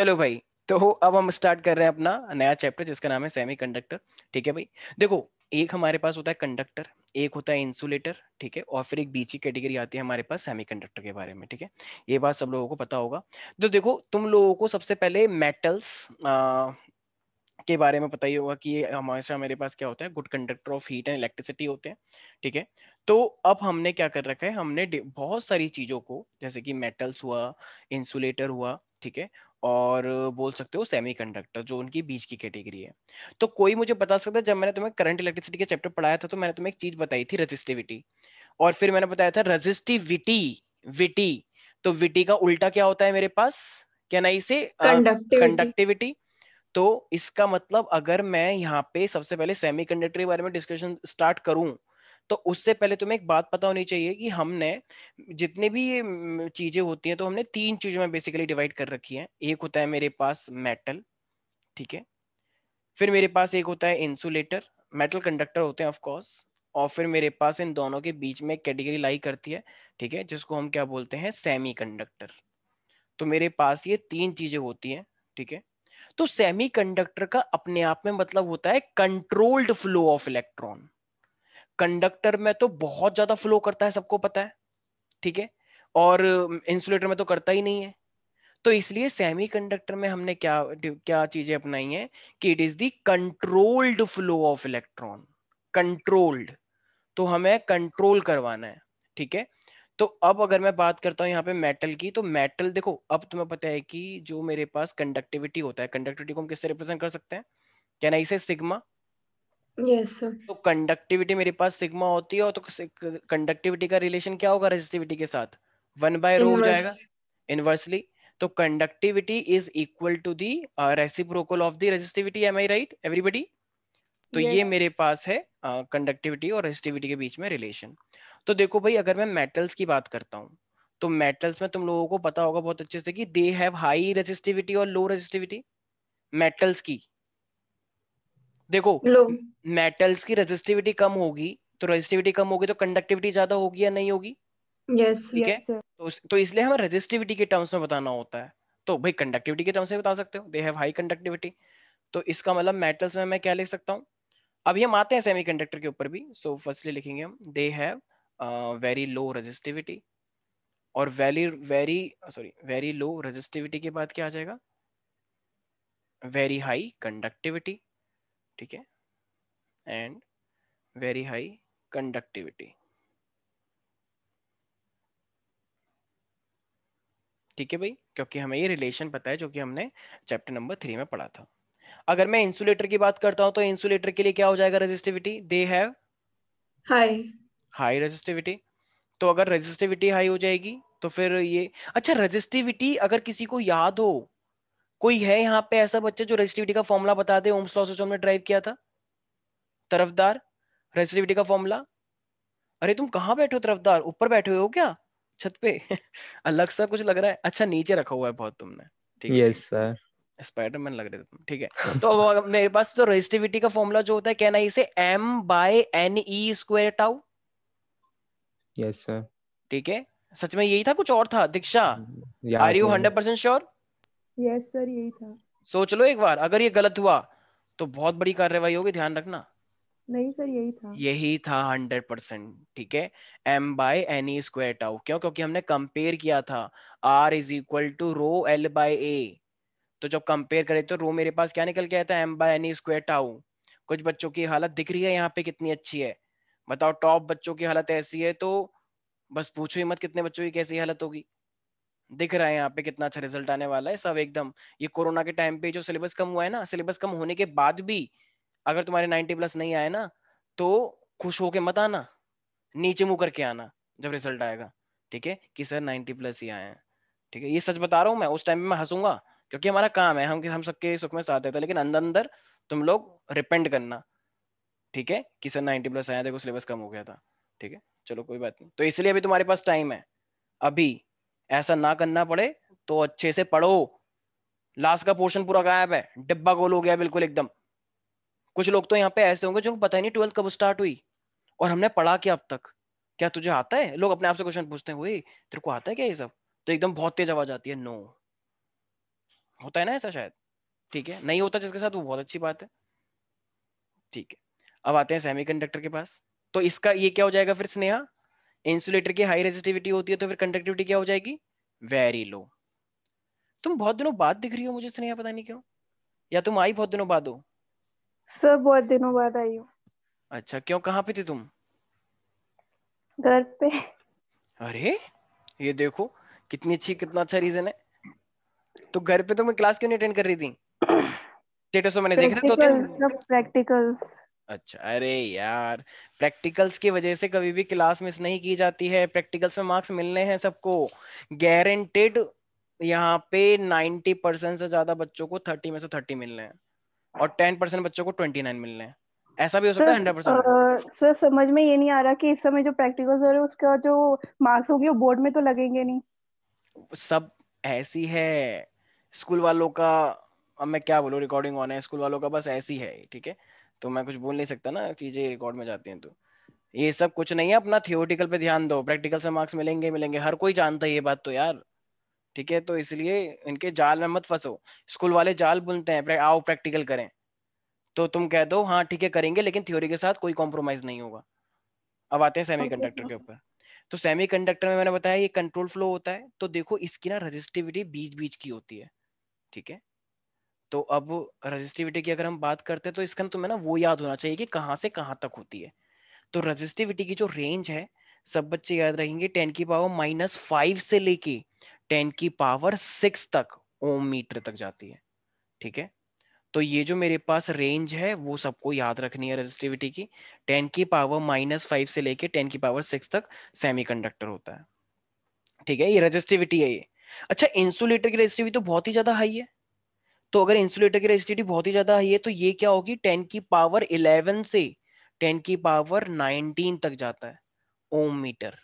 चलो भाई तो अब हम स्टार्ट कर रहे हैं अपना नया चैप्टर जिसका नाम है सेमी कंडक्टर ठीक है भाई देखो एक हमारे पास होता है कंडक्टर एक होता है इंसुलेटर ठीक है और फिर एक की कैटेगरी आती है हमारे पास सेमीकंडक्टर के बारे में ठीक है ये बात सब लोगों को पता होगा तो देखो तुम लोगों को सबसे पहले मेटल्स के बारे में पता ही होगा कि हमेशा मेरे पास क्या होता है good conductor of heat and electricity होते हैं ठीक है तो अब हमने क्या कर रखा है हमने बहुत सारी चीजों को जैसे कि मेटल्स हुआ इंसुलेटर हुआ ठीक है और बोल सकते हो सेमीकंडक्टर जो उनकी बीच की कैटेगरी है तो कोई मुझे बता सकता है जब मैंने तुम्हें करंट इलेक्ट्रिसिटी का चैप्टर पढ़ाया था तो मैंने तुम्हें एक चीज बताई थी रजिस्टिविटी और फिर मैंने बताया था रजिस्टिविटी विटी तो विटी का उल्टा क्या होता है मेरे पास क्या ना इसे कंडक्टिविटी तो इसका मतलब अगर मैं यहाँ पे सबसे पहले सेमीकंडक्टर के बारे में डिस्कशन स्टार्ट करूं तो उससे पहले तुम्हें एक बात पता होनी चाहिए कि हमने जितने भी चीजें होती हैं तो हमने तीन चीजों में बेसिकली डिवाइड कर रखी है एक होता है मेरे पास मेटल ठीक है फिर मेरे पास एक होता है इंसुलेटर मेटल कंडक्टर होते हैं ऑफकोर्स और फिर मेरे पास इन दोनों के बीच में कैटेगरी लाई करती है ठीक है जिसको हम क्या बोलते हैं सेमी कंडक्टर तो मेरे पास ये तीन चीजें होती हैं ठीक है तो सेमी कंडक्टर का अपने आप में मतलब होता है controlled flow of electron conductor में तो बहुत ज्यादा फ्लो करता है सबको पता है ठीक है और इंसुलेटर में तो करता ही नहीं है तो इसलिए सेमीकंडक्टर में हमने क्या क्या चीजें अपनाई हैं कि it is the controlled flow of electron controlled तो हमें कंट्रोल करवाना है ठीक है तो अब अगर मैं बात करता हूँ यहाँ पे मेटल की तो मेटल देखो अब तुम्हें पता है कि जो मेरे पास कंडक्टिविटी होता है कंडक्टिविटी को हम किससे रिप्रेजेंट कर सकते हैं क्या ना इसे सिग्मा यस yes, तो कंडक्टिविटी मेरे पास सिग्मा होती है हो, तो कंडक्टिविटी का रिलेशन क्या होगा रेजिस्टिविटी के साथ वन बाय रो हो जाएगा इनवर्सली तो conductivity is equal to the reciprocal of the resistivity am I right everybody तो ये मेरे पास है कंडक्टिविटी uh, और रेजिस्टिविटी के बीच में रिलेशन तो देखो भाई अगर मैं मेटल्स की बात करता हूँ तो मेटल्स में तुम लोगों को पता होगा बहुत अच्छे से कि दे हैव हाई रेजिस्टिविटी और लो रेजिस्टिविटी मेटल्स की देखो मेटल्स की रेजिस्टिविटी कम होगी तो रेजिस्टिविटी कम होगी तो कंडक्टिविटी ज्यादा होगी या नहीं होगी यस ठीक है तो, तो इसलिए हमें रेजिस्टिविटी के टर्म्स में बताना होता है तो भाई कंडक्टिविटी के टर्म्स में बता सकते हो दे हैव हाई कंडक्टिविटी तो इसका मतलब मेटल्स में मैं क्या लिख सकता हूँ अभी हम आते हैं सेमीकंडक्टर के ऊपर भी सो फर्स्टली लिखेंगे हम they have very low resistivity और very very sorry very low resistivity के बाद क्या आ जाएगा वेरी हाई कंडक्टिविटी ठीक है एंड वेरी हाई कंडक्टिविटी ठीक है भाई क्योंकि हमें ये रिलेशन पता है जो कि हमने चैप्टर नंबर थ्री में पढ़ा था अगर मैं इंसुलेटर की बात करता हूं तो इंसुलेटर के लिए क्या हो जाएगा resistivity they have high high resistivity तो अगर रेजिस्टिविटी हाई हो जाएगी तो फिर ये अच्छा रेजिस्टिविटी अगर किसी को याद हो कोई है यहाँ पे ऐसा बच्चा जो रेजिस्टिविटी का फॉर्मूला बता दे ओम्स लॉ से जो हमने ड्राइव किया था तरफदार रेजिस्टिविटी का फॉर्मूला अरे तुम कहाँ बैठे हो तरफदार ऊपर बैठे हुए हो क्या छत पे अलग सा कुछ लग रहा है अच्छा नीचे रखा हुआ है बहुत तुमने ठीक है यस सर स्पाइडरमैन लग रहे थे ठीक है तो मेरे पास तो रेजिस्टिविटी का फॉर्मूला जो होता है कहना इसे m by n e square tau yes sir ठीक है सच में यही था कुछ और था Diksha are you hundred percent sure yes sir यही था सोच लो एक बार अगर ये गलत हुआ तो बहुत बड़ी कार्रवाई होगी ध्यान रखना नहीं सर यही था यही था हंड्रेड परसेंट ठीक है m by n e square tau क्यों क्योंकि हमने कंपेयर किया था R is equal to rho l by A तो जब कंपेयर करे तो रो मेरे पास क्या निकल के आया था m by n e square tau कुछ बच्चों की हालत दिख रही है यहाँ पे कितनी अच्छी है बताओ टॉप बच्चों की हालत ऐसी है तो बस पूछो ही मत कितने बच्चों की कैसी हालत होगी दिख रहा है यहाँ पे कितना अच्छा रिजल्ट आने वाला है सब एकदम ये कोरोना के टाइम पे जो सिलेबस कम हुआ है ना सिलेबस कम होने के बाद भी अगर तुम्हारे नाइनटी प्लस नहीं आए ना तो खुश होके मत आना नीचे मुंह करके आना जब रिजल्ट आएगा ठीक है कि सर नाइनटी प्लस ही आए हैं ठीक है ये सच बता रहा हूँ मैं उस टाइम में मैं हंसूंगा क्योंकि हमारा काम है हम हम सबके सुख में साथ देता लेकिन अंदर अंदर तुम लोग रिपेंड करना ठीक है कि सर नाइनटी प्लस आया देखो सिलेबस कम हो गया था ठीक है चलो कोई बात नहीं तो इसलिए अभी तुम्हारे पास टाइम है अभी ऐसा ना करना पड़े तो अच्छे से पढ़ो लास्ट का पोर्शन पूरा गायब है डिब्बा गोल हो गया बिल्कुल एकदम कुछ लोग तो यहाँ पे ऐसे होंगे जो पता ही नहीं ट्वेल्थ कब स्टार्ट हुई और हमने पढ़ा क्या अब तक क्या तुझे आता है लोग अपने आप से क्वेश्चन पूछते हैं वही तेरे को आता है क्या ये सब तो एकदम बहुत तेज आवाज आती है नो होता है ना ऐसा शायद ठीक है नहीं होता जिसके साथ वो बहुत अच्छी बात है ठीक है अब आते हैं सेमी के पास तो इसका ये क्या हो जाएगा फिर स्नेहा इंसुलेटर की हाई रेजिस्टिविटी होती है तो फिर कंडक्टिविटी क्या हो जाएगी वेरी लो तुम बहुत दिनों बाद दिख रही हो मुझे स्नेहा पता नहीं क्यों या तुम आई बहुत दिनों बाद हो सर बहुत दिनों बाद आई हूँ अच्छा क्यों कहाँ पे थी तुम घर पे अरे ये देखो कितनी अच्छी कितना अच्छा रीजन है तो घर पे तो मैं क्लास क्यों नहीं अटेंड कर रही थी स्टेटस तो मैंने देखे थे दो तीन प्रैक्टिकल्स अच्छा अरे यार प्रैक्टिकल्स की वजह से कभी भी क्लास मिस नहीं की जाती है प्रैक्टिकल्स में मार्क्स मिलने हैं सबको गारंटेड यहाँ पे 90 परसेंट से ज्यादा बच्चों को 30 में से 30 मिलने हैं और 10 परसेंट बच्चों को 29 मिलने हैं ऐसा भी हो सकता है हंड्रेड परसेंट सर समझ में ये नहीं आ रहा कि इस समय जो प्रैक्टिकल्स हो रहे हैं उसका जो मार्क्स होंगे वो बोर्ड में तो लगेंगे नहीं सब ऐसी है स्कूल वालों का अब मैं क्या बोलूँ रिकॉर्डिंग ऑन है स्कूल वालों का बस ऐसी है ठीक है तो मैं कुछ बोल नहीं सकता ना चीजें रिकॉर्ड में जाती हैं तो ये सब कुछ नहीं है अपना थियोटिकल पे ध्यान दो प्रैक्टिकल से मार्क्स मिलेंगे मिलेंगे हर कोई जानता है ये बात तो यार ठीक है तो इसलिए इनके जाल में मत फंसो स्कूल वाले जाल बुनते हैं आओ प्रैक्टिकल करें तो तुम कह दो हाँ ठीक है करेंगे लेकिन थ्योरी के साथ कोई कॉम्प्रोमाइज नहीं होगा अब आते हैं सेमीकंडक्टर के ऊपर तो सेमीकंडक्टर में मैंने बताया ये कंट्रोल फ्लो होता है तो देखो इसकी ना रजिस्टिविटी बीच बीच की होती है ठीक है तो अब रजिस्टिविटी की अगर हम बात करते हैं तो इसका तुम्हें ना वो याद होना चाहिए कि कहाँ से कहाँ तक होती है तो रजिस्टिविटी की जो रेंज है सब बच्चे याद रहेंगे टेन की पावर माइनस फाइव से लेके टेन की पावर सिक्स तक ओम मीटर तक जाती है ठीक है तो ये जो मेरे पास रेंज है वो सबको याद रखनी है रजिस्टिविटी की टेन की पावर माइनस फाइव से लेके टेन की पावर सिक्स तक सेमीकंडक्टर होता है ठीक है ये रजिस्टिविटी है ये अच्छा इंसुलेटर की रजिस्टिविटी तो बहुत ही ज्यादा हाई है तो अगर इंसुलेटर की रेजिस्टिविटी बहुत ही ज्यादा है तो ये क्या होगी टेन की पावर इलेवन से टेन की पावर नाइनटीन तक जाता है ओम मीटर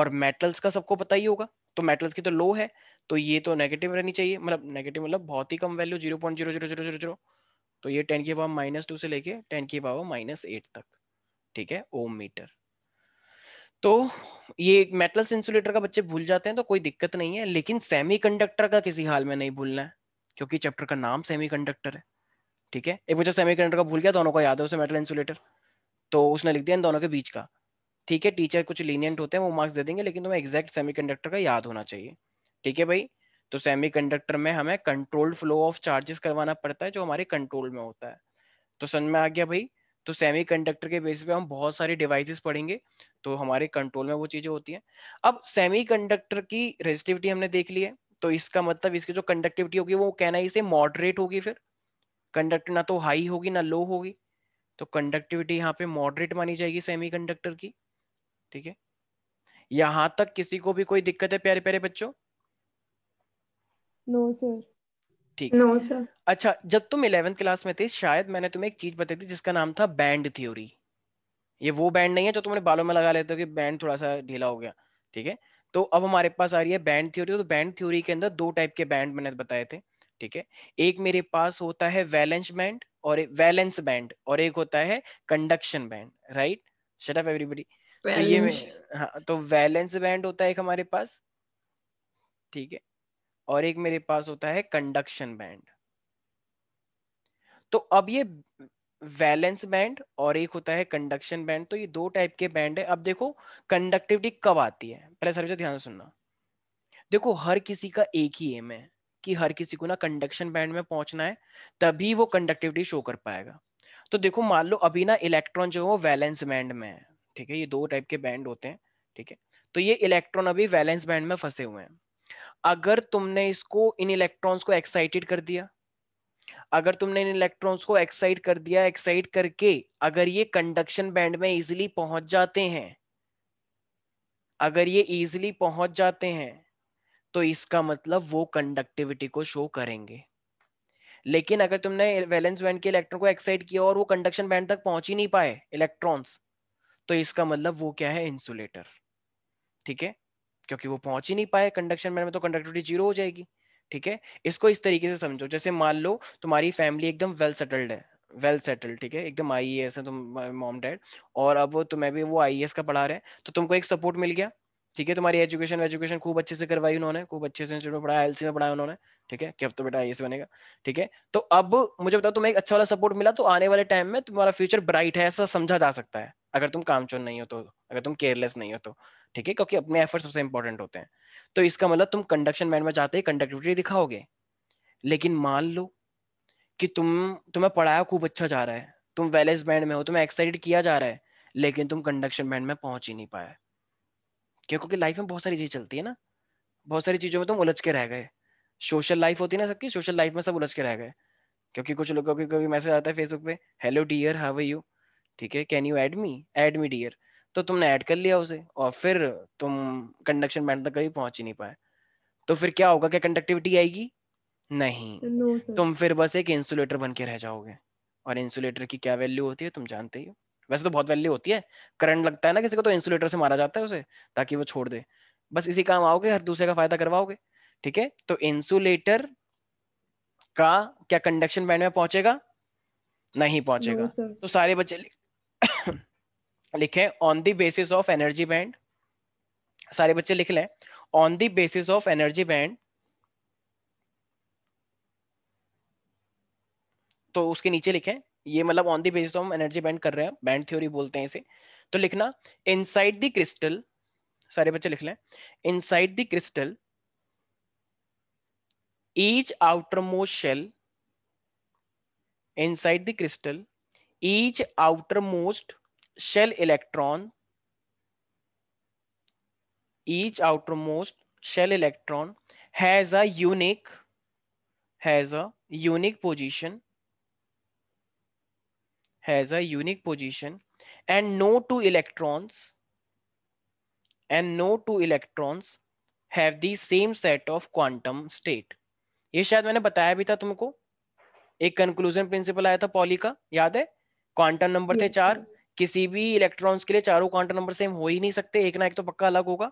और मेटल्स का सबको पता ही होगा तो मेटल्स की तो लो है तो ये तो नेगेटिव रहनी चाहिए मतलब नेगेटिव मतलब बहुत ही कम value zero point zero zero zero zero zero तो ये टेन की पावर माइनस टू से लेके टेन की पावर माइनस एट तक ठीक है ओम मीटर तो ये मेटल्स इंसुलेटर का बच्चे भूल जाते हैं तो कोई दिक्कत नहीं है लेकिन सेमी का किसी हाल में नहीं भूलना है क्योंकि चैप्टर का नाम सेमी है ठीक है एक बच्चा सेमी का भूल गया दोनों को याद है उसे मेटल इंसुलेटर तो उसने लिख दिया इन दोनों के बीच का ठीक है टीचर कुछ लीनियंट होते हैं वो मार्क्स दे देंगे लेकिन तुम्हें एग्जैक्ट सेमी का याद होना चाहिए ठीक है भाई तो सेमी में हमें कंट्रोल्ड फ्लो ऑफ चार्जेस करवाना पड़ता है जो हमारे कंट्रोल में होता है तो समझ में आ गया भाई तो कंडक्टर के बेस पे हम बहुत सारी डिवाइसेस पढ़ेंगे तो हमारे कंट्रोल में वो चीजें होती हैं अब कंडक्टर की रेजिस्टिविटी हमने देख ली है तो इसका मतलब इसकी जो कंडक्टिविटी होगी वो कहना इसे मॉडरेट होगी फिर कंडक्ट ना तो हाई होगी ना लो होगी तो कंडक्टिविटी यहाँ पे मॉडरेट मानी जाएगी कंडक्टर की ठीक है यहां तक किसी को भी कोई दिक्कत है प्यारे प्यारे बच्चों नो सर ठीक नो सर अच्छा जब तुम इलेवेंथ क्लास में थे शायद मैंने तुम्हें एक चीज बताई थी जिसका नाम था बैंड थ्योरी ये वो बैंड नहीं है जो तुमने बालों में लगा लेते हो कि बैंड थोड़ा सा ढीला हो गया ठीक है तो अब हमारे पास आ रही है बैंड थ्योरी तो बैंड थ्योरी के अंदर दो टाइप के बैंड मैंने बताए थे ठीक है एक मेरे पास होता है वैलेंस बैंड और एक वैलेंस बैंड और एक होता है conduction band right shut up everybody तो ये हाँ तो वैलेंस बैंड होता है एक हमारे पास ठीक है और एक मेरे पास होता है कंडक्शन बैंड तो अब ये वैलेंस बैंड और एक होता है कंडक्शन बैंड तो ये दो टाइप के बैंड है अब देखो कंडक्टिविटी कब आती है पहले सभी ध्यान से सुनना देखो हर किसी का एक ही एम है कि हर किसी को ना कंडक्शन बैंड में पहुंचना है तभी वो कंडक्टिविटी शो कर पाएगा तो देखो मान लो अभी ना इलेक्ट्रॉन जो है वो वैलेंस बैंड में है ठीक है ये दो टाइप के बैंड होते हैं ठीक है तो ये इलेक्ट्रॉन अभी वैलेंस बैंड में फंसे हुए हैं अगर तुमने इसको इन इलेक्ट्रॉन्स को एक्साइटेड कर दिया अगर तुमने इन इलेक्ट्रॉन्स को एक्साइट कर दिया एक्साइट करके अगर ये कंडक्शन बैंड में इजिली पहुंच जाते हैं अगर ये इजिली पहुंच जाते हैं तो इसका मतलब वो कंडक्टिविटी को शो करेंगे लेकिन अगर तुमने वैलेंस बैंड के इलेक्ट्रॉन को एक्साइट किया और वो कंडक्शन बैंड तक पहुंच ही नहीं पाए इलेक्ट्रॉन्स तो इसका मतलब वो क्या है इंसुलेटर ठीक है क्योंकि वो पहुंच ही नहीं पाए कंडक्शन बैंड में तो कंडक्टिविटी जीरो हो जाएगी ठीक है इसको इस तरीके से समझो जैसे मान लो तुम्हारी फैमिली एकदम वेल सेटल्ड है वेल सेटल्ड ठीक है एकदम आई एस है मॉम डैड और अब तुम्हें भी वो आई का पढ़ा रहे हैं तो तुमको एक सपोर्ट मिल गया ठीक है तुम्हारी एजुकेशन एजुकेशन खूब अच्छे से करवाई उन्होंने खूब अच्छे से में पढ़ाया एलसी में पढ़ाया उन्होंने ठीक है कि अब तो बेटा आई बनेगा ठीक है तो अब मुझे बताओ तुम्हें एक अच्छा वाला सपोर्ट मिला तो आने वाले टाइम में तुम्हारा फ्यूचर ब्राइट है ऐसा समझा जा सकता है अगर तुम काम नहीं हो तो अगर तुम केयरलेस नहीं हो तो ठीक है क्योंकि अपने एफर्ट सबसे इंपॉर्टेंट होते हैं तो इसका मतलब तुम कंडक्शन बैंड में जाते ही कंडक्टिविटी दिखाओगे लेकिन मान लो कि तुम तुम्हें पढ़ाया खूब अच्छा जा रहा है तुम वेलेस बैंड में हो तुम्हें एक्साइटेड किया जा रहा है लेकिन तुम कंडक्शन बैंड में पहुंच ही नहीं पाए क्योंकि लाइफ में बहुत सारी चीजें चलती है ना बहुत सारी चीजों में तुम उलझ के रह गए सोशल लाइफ होती है ना सबकी सोशल लाइफ में सब उलझ के रह गए क्योंकि कुछ लोगों के कभी मैसेज आता है फेसबुक पे hello dear how are you ठीक है can you add me add me dear तो तुमने ऐड कर लिया उसे और फिर तुम कंडक्शन बैंड तक कभी पहुंच ही नहीं पाए तो फिर क्या होगा क्या कंडक्टिविटी आएगी नहीं तो no, तुम फिर बस एक इंसुलेटर बन के रह जाओगे और इंसुलेटर की क्या वैल्यू होती है तुम जानते ही हो वैसे तो बहुत वैल्यू होती है करंट लगता है ना किसी को तो इंसुलेटर से मारा जाता है उसे ताकि वो छोड़ दे बस इसी काम आओगे हर दूसरे का फायदा करवाओगे ठीक है तो इंसुलेटर का क्या कंडक्शन बैंड में पहुंचेगा नहीं पहुंचेगा no, तो सारे बच्चे लिखें on the basis of energy band सारे बच्चे लिख लें on the basis of energy band तो उसके नीचे लिखें ये मतलब on the basis of energy band कर रहे हैं बैंड थ्योरी बोलते हैं इसे तो लिखना इनसाइड द क्रिस्टल सारे बच्चे लिख लें inside the crystal each outermost शेल inside the crystal each outermost shell electron each outermost shell electron has a unique has a unique position has a unique position and no two electrons and no two electrons have the same set of quantum state ये शायद मैंने बताया भी था तुमको एक conclusion principal आया था पॉली का याद है क्वांटम नंबर थे चार किसी भी इलेक्ट्रॉन्स के लिए चारों क्वांटम नंबर सेम हो ही नहीं सकते एक ना एक तो पक्का अलग होगा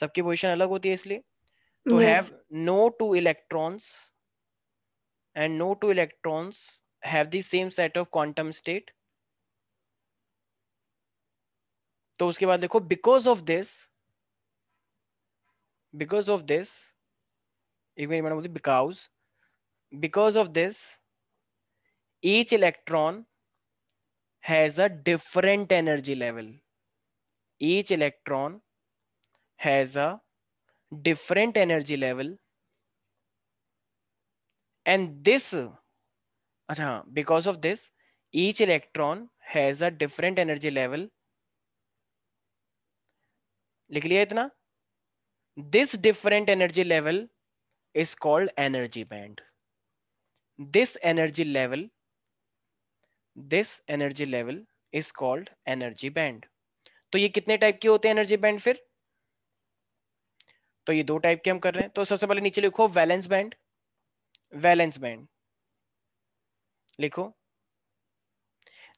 सबकी पोजिशन अलग होती है इसलिए तो have no two electrons and no two electrons have the same set of quantum state तो उसके बाद देखो because of this because of this एक मिनट मैंने बोलती because because of this each electron has a different energy level. Each electron has a different energy level. And this, because of this, each electron has a different energy level. लिख लिया इतना this different energy level is called energy band this energy level this energy level is called energy band तो ये कितने type के होते हैं energy band फिर तो ये दो टाइप के हम कर रहे हैं तो सबसे पहले नीचे लिखो वैलेंस बैंड वैलेंस बैंड लिखो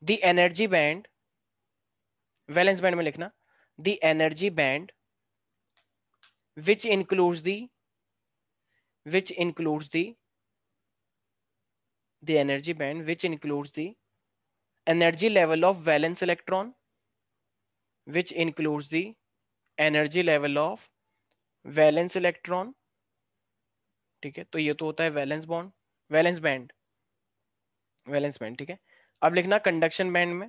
the energy band valence band में लिखना the energy band which includes the which includes the the energy band which includes energy level of valence electron which includes the energy level of valence electron ठीक है तो ये तो होता है valence bond valence band valence band ठीक है अब लिखना कंडक्शन बैंड में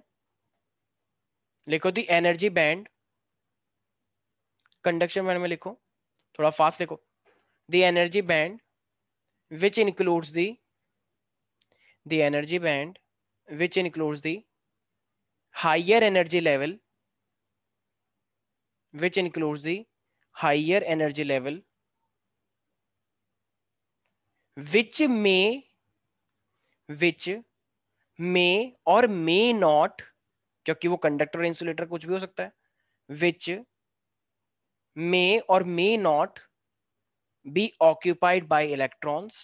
लिखो the energy band conduction band में लिखो थोड़ा फास्ट लिखो the energy band which includes the the energy band which includes the higher energy level which includes the higher energy level which may which may or may not kyunki wo conductor or insulator kuch bhi ho sakta hai which may or may not be occupied by electrons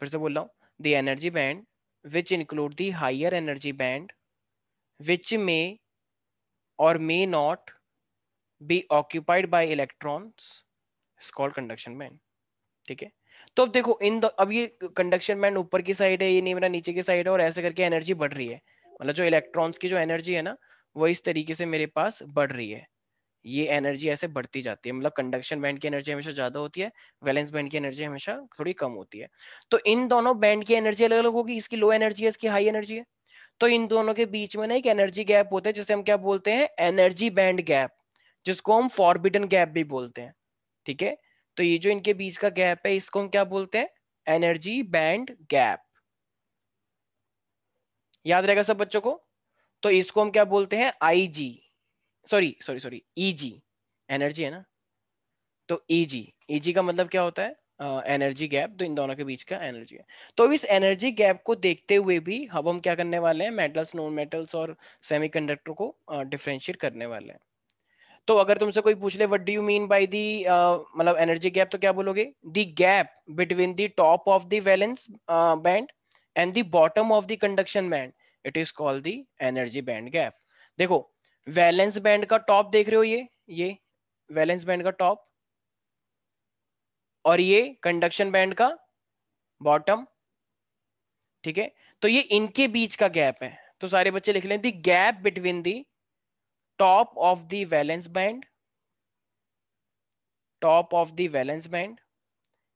फिर से बोल रहा हूं the energy band which include the higher energy band which may or may not be occupied by electrons is called conduction band ठीक है तो अब देखो इन दो अब ये कंडक्शन बैंड ऊपर की साइड है ये नहीं मेरा नीचे की साइड है और ऐसे करके एनर्जी बढ़ रही है मतलब जो इलेक्ट्रॉन्स की जो एनर्जी है ना वो इस तरीके से मेरे पास बढ़ रही है ये एनर्जी ऐसे बढ़ती जाती है मतलब कंडक्शन बैंड की एनर्जी हमेशा ज्यादा होती है वैलेंस बैंड की एनर्जी हमेशा थोड़ी कम होती है तो इन दोनों बैंड की एनर्जी अलग अलग होगी इसकी लो एनर्जी है इसकी हाई एनर्जी है तो इन दोनों के बीच में ना एक एनर्जी गैप होता है जिसे हम क्या बोलते हैं एनर्जी बैंड गैप जिसको हम फॉरबिडन गैप भी बोलते हैं ठीक है तो ये जो इनके बीच का गैप है इसको हम क्या बोलते हैं एनर्जी बैंड गैप याद रहेगा सब बच्चों को तो इसको हम क्या बोलते हैं Ig sorry sorry sorry Eg energy है ना तो ईजी e ईजी e का मतलब क्या होता है एनर्जी uh, गैप तो इन दोनों के बीच का एनर्जी है तो इस एनर्जी गैप को देखते हुए भी अब हम क्या करने वाले हैं मेटल्स नॉन मेटल्स और सेमीकंडक्टर को डिफ्रेंशिएट uh, करने वाले हैं तो अगर तुमसे कोई पूछ ले what do you mean by the मतलब एनर्जी गैप तो क्या बोलोगे the gap between the top of the valence band and the bottom of the conduction band it is called the energy band gap देखो valence band का top देख रहे हो ये ये वैलेंस बैंड का टॉप और ये कंडक्शन बैंड का बॉटम ठीक है तो ये इनके बीच का गैप है तो सारे बच्चे लिख लें the gap between the top of the valence band top of the valence band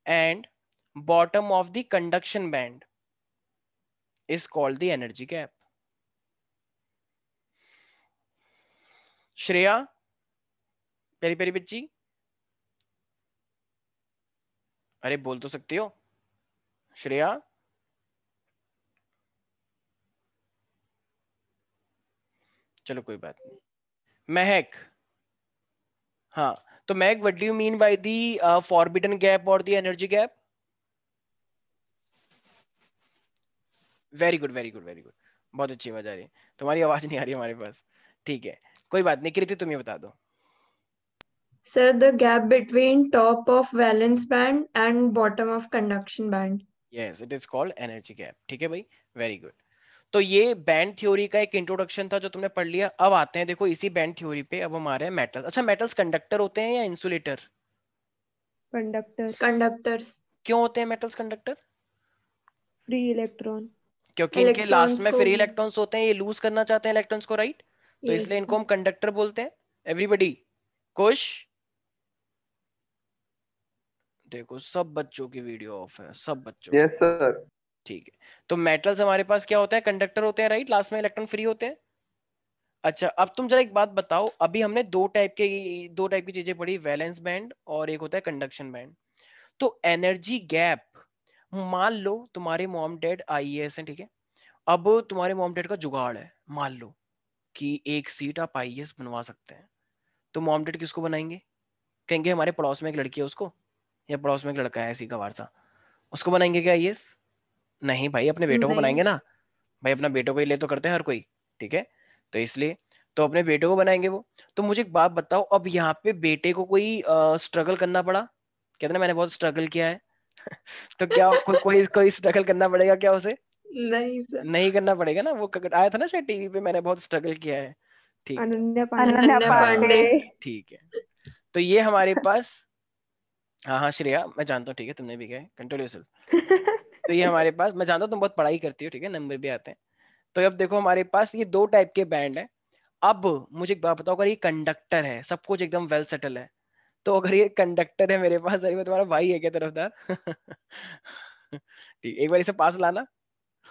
and bottom of the conduction band is called the energy gap Shreya प्यारी प्यारी बच्ची अरे बोल तो सकते हो श्रेया चलो कोई बात नहीं महक हाँ तो Mahak what do you mean by the forbidden gap और the energy gap very good very good very good बहुत अच्छी आवाज आ रही है तुम्हारी आवाज नहीं आ रही हमारे पास ठीक है कोई बात नहीं कृति तुम ये बता दो sir the gap between top of valence band and bottom of conduction band yes it is called energy gap ठीक है भाई वेरी गुड तो ये बैंड थ्योरी का एक इंट्रोडक्शन था जो तुमने पढ़ लिया अब आते हैं देखो इसी बैंड थ्योरी पे अब हम आ रहे हैं मेटल्स अच्छा मेटल्स कंडक्टर होते हैं या इंसुलेटर कंडक्टर कंडक्टर्स क्यों होते हैं मेटल्स कंडक्टर फ्री इलेक्ट्रॉन क्योंकि इनके लास्ट में फ्री इलेक्ट्रॉन्स होते हैं ये लूज करना चाहते हैं इलेक्ट्रॉन्स को राइट तो इसलिए इनको हम कंडक्टर बोलते हैं एवरीबडी कुश देखो सब बच्चों की वीडियो ऑफ है सब बच्चों यस सर ठीक है तो मेटल्स हमारे पास क्या होता है कंडक्टर होते हैं राइट लास्ट में इलेक्ट्रॉन फ्री होते हैं अच्छा अब तुम जरा एक बात बताओ अभी हमने दो टाइप के दो टाइप की चीजें पढ़ी वैलेंस बैंड और एक होता है कंडक्शन बैंड तो एनर्जी गैप मान लो तुम्हारे मोम डेड आई हैं ठीक है अब तुम्हारे मोम डेड का जुगाड़ है मान लो कि एक सीट आप आई e बनवा सकते हैं तो मॉम डेड किसको बनाएंगे कहेंगे हमारे पड़ोस में एक लड़की है उसको या पड़ोस में एक लड़का है ऐसी का वारसा उसको बनाएंगे क्या आई e नहीं भाई अपने बेटों को बनाएंगे ना भाई अपना बेटों को ही ले तो करते हैं हर कोई ठीक है तो इसलिए तो अपने बेटे को बनाएंगे वो तो मुझे एक बात बताओ अब यहाँ पे बेटे को कोई स्ट्रगल करना पड़ा कहते ना मैंने बहुत स्ट्रगल किया है तो क्या को, कोई कोई स्ट्रगल करना पड़ेगा क्या उसे नहीं सर नहीं करना पड़ेगा ना वो आया था ना शायद टीवी पे मैंने बहुत स्ट्रगल किया है ठीक अनन्या पांडे ठीक है तो ये हमारे पास हाँ हाँ श्रेया मैं जानता हूँ ठीक है तुमने भी कहा कंट्रोल योरसेल्फ तो ये हमारे पास मैं जानता हूँ तुम बहुत पढ़ाई करती हो ठीक है नंबर भी आते हैं तो अब देखो हमारे पास ये दो टाइप के बैंड है अब मुझे एक बात बताओ अगर ये कंडक्टर है सब कुछ एकदम वेल सेटल है तो अगर ये कंडक्टर है मेरे पास अरे तुम्हारा भाई है क्या तरफदार ठीक एक बार इसे पास लाना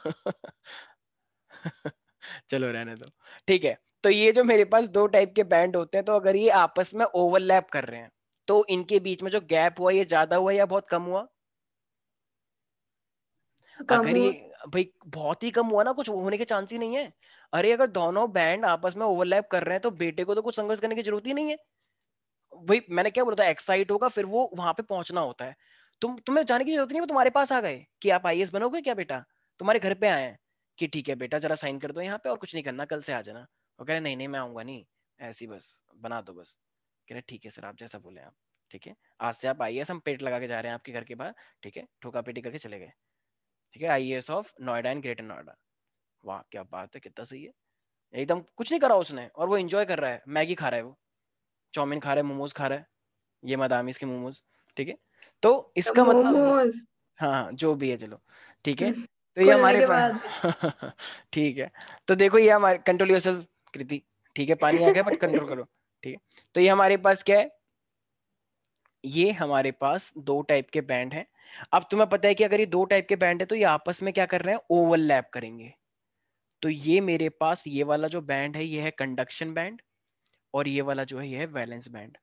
चलो रहने दो ठीक है तो ये जो मेरे पास दो टाइप के बैंड होते हैं तो अगर ये आपस में ओवरलैप कर रहे हैं तो इनके बीच में जो गैप हुआ ये ज्यादा हुआ या बहुत कम हुआ अगर ये भाई बहुत ही कम हुआ ना कुछ होने के चांस ही नहीं है अरे अगर दोनों बैंड आपस में ओवरलैप कर रहे हैं तो बेटे को तो कुछ संघर्ष करने की जरूरत ही नहीं है भाई मैंने क्या बोला था एक्साइट होगा फिर वो वहां पे पहुंचना होता है तुम तुम्हें जाने की जरूरत नहीं वो तुम्हारे पास आ गए कि आप आई बनोगे क्या बेटा तुम्हारे घर पे आए हैं कि ठीक है बेटा जरा साइन कर दो यहाँ पे और कुछ नहीं करना कल से आ जाना वो कह रहे नहीं नहीं मैं आऊंगा नहीं ऐसी बस बना दो बस कह रहे ठीक है सर आप जैसा बोले आप ठीक है आज से आप आई हम पेट लगा के जा रहे हैं आपके घर के बाहर ठीक है ठोका पेटी करके चले गए ठीक है eye of Noida and Greater Noida वाह क्या बात है कितना सही है एकदम कुछ नहीं करा उसने और वो इंजॉय कर रहा है मैगी खा रहा है वो चौमिन खा रहा है मोमोज खा रहा है ये मदामिस के मोमोज ठीक है तो इसका मतलब हाँ जो भी है चलो ठीक है तो ये हमारे पास ठीक है तो देखो ये हमारे कंट्रोल योर सेल्फ कृति ठीक है पानी आ गया बट कंट्रोल करो ठीक है तो ये हमारे पास क्या है ये हमारे पास दो टाइप के बैंड हैं अब तुम्हें पता है कि अगर ये दो टाइप के बैंड है तो ये आपस में क्या कर रहे हैं ओवरलैप करेंगे तो ये मेरे पास ये वाला जो बैंड है ये है कंडक्शन बैंड और ये वाला जो है ये है वैलेंस बैंड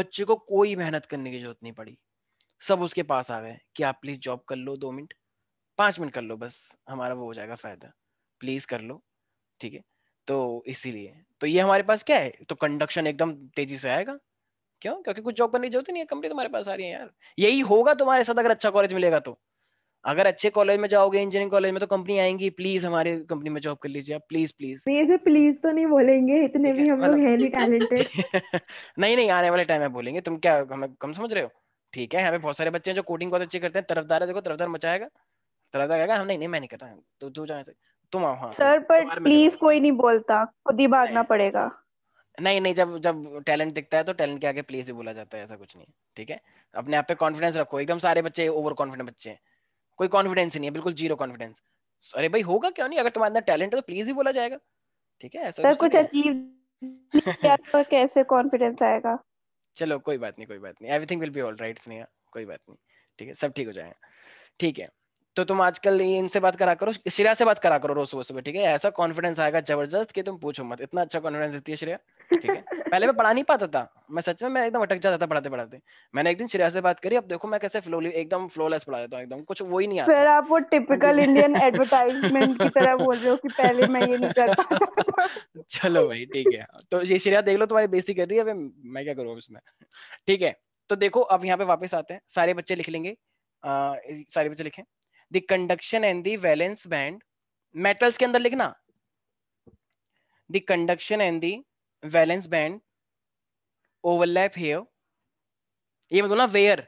बच्चे को कोई मेहनत करने की जरूरत नहीं पड़ी सब उसके पास आ गए कि आप प्लीज जॉब कर लो दो मिनट पाँच मिनट कर लो बस हमारा वो हो जाएगा फायदा प्लीज कर लो ठीक है तो इसीलिए तो ये हमारे पास क्या है तो कंडक्शन एकदम तेजी से आएगा क्यों क्योंकि कुछ जॉब करने की जरूरत नहीं है कंपनी तुम्हारे पास आ रही है यार यही होगा तुम्हारे साथ अगर अच्छा कॉलेज मिलेगा तो अगर अच्छे कॉलेज में जाओगे इंजीनियरिंग कॉलेज में तो कंपनी आएंगी प्लीज हमारे कंपनी में जॉब कर लीजिए आप प्लीज प्लीज प्लीज प्लीज तो नहीं बोलेंगे इतने भी हम लोग मतलब हैं नहीं टैलेंटेड नहीं नहीं आने वाले टाइम में बोलेंगे तुम क्या हमें कम समझ रहे हो ठीक है हमें बहुत सारे बच्चे हैं जो कोडिंग बहुत अच्छी करते हैं तरफदार है देखो तरफदार मचाएगा राजा कहेगा हम नहीं नहीं मैं नहीं करता तो तू जाए तुम आओ हाँ सर पर प्लीज कोई नहीं बोलता खुद ही भागना पड़ेगा नहीं नहीं जब जब टैलेंट दिखता है तो टैलेंट के आगे प्लीज भी बोला जाता है ऐसा कुछ नहीं ठीक है अपने आप पे कॉन्फिडेंस रखो एकदम सारे बच्चे ओवर कॉन्फिडेंट बच्चे हैं कोई कॉन्फिडेंस ही नहीं है बिल्कुल जीरो कॉन्फिडेंस अरे भाई होगा क्यों नहीं अगर तुम्हारे अंदर टैलेंट है तो प्लीज ही बोला जाएगा ठीक है ऐसा सर कुछ अचीव तो, तो कैसे कॉन्फिडेंस आएगा चलो कोई बात नहीं कोई बात नहीं everything will be alright Sneha कोई बात नहीं ठीक है सब ठीक हो जाएगा ठीक है तो तुम आजकल इनसे बात करा करो श्रेया से बात करा करो रोज सुबह सुबह ठीक है ऐसा कॉन्फिडेंस आएगा जबरदस्त कि तुम पूछो मत इतना अच्छा कॉन्फिडेंस देती है श्रेया ठीक है पहले मैं पढ़ा नहीं पाता था मैं सच में मैं एकदम अटक जाता था पढ़ाते पढ़ाते मैंने एक दिन श्रेया से बात करी अब देखो मैं कैसे फ्लोली एकदम फ्लोलेस पढ़ा देता हूँ एकदम कुछ वो ही नहीं आता फिर आप वो टिपिकल इंडियन एडवर्टाइजमेंट की तरह बोल रहे हो कि पहले मैं ये नहीं कर पाता चलो भाई ठीक है तो ये श्रेया देख लो तुम्हारी बेइज्जती कर रही है मैं क्या करूँ इसमें ठीक है तो देखो अब यहाँ पे वापस आते हैं सारे बच्चे लिख लेंगे सारे बच्चे लिखें conduction and the valence band metals के अंदर लिखना the conduction and the valence band overlap here ये बोलो ना वेयर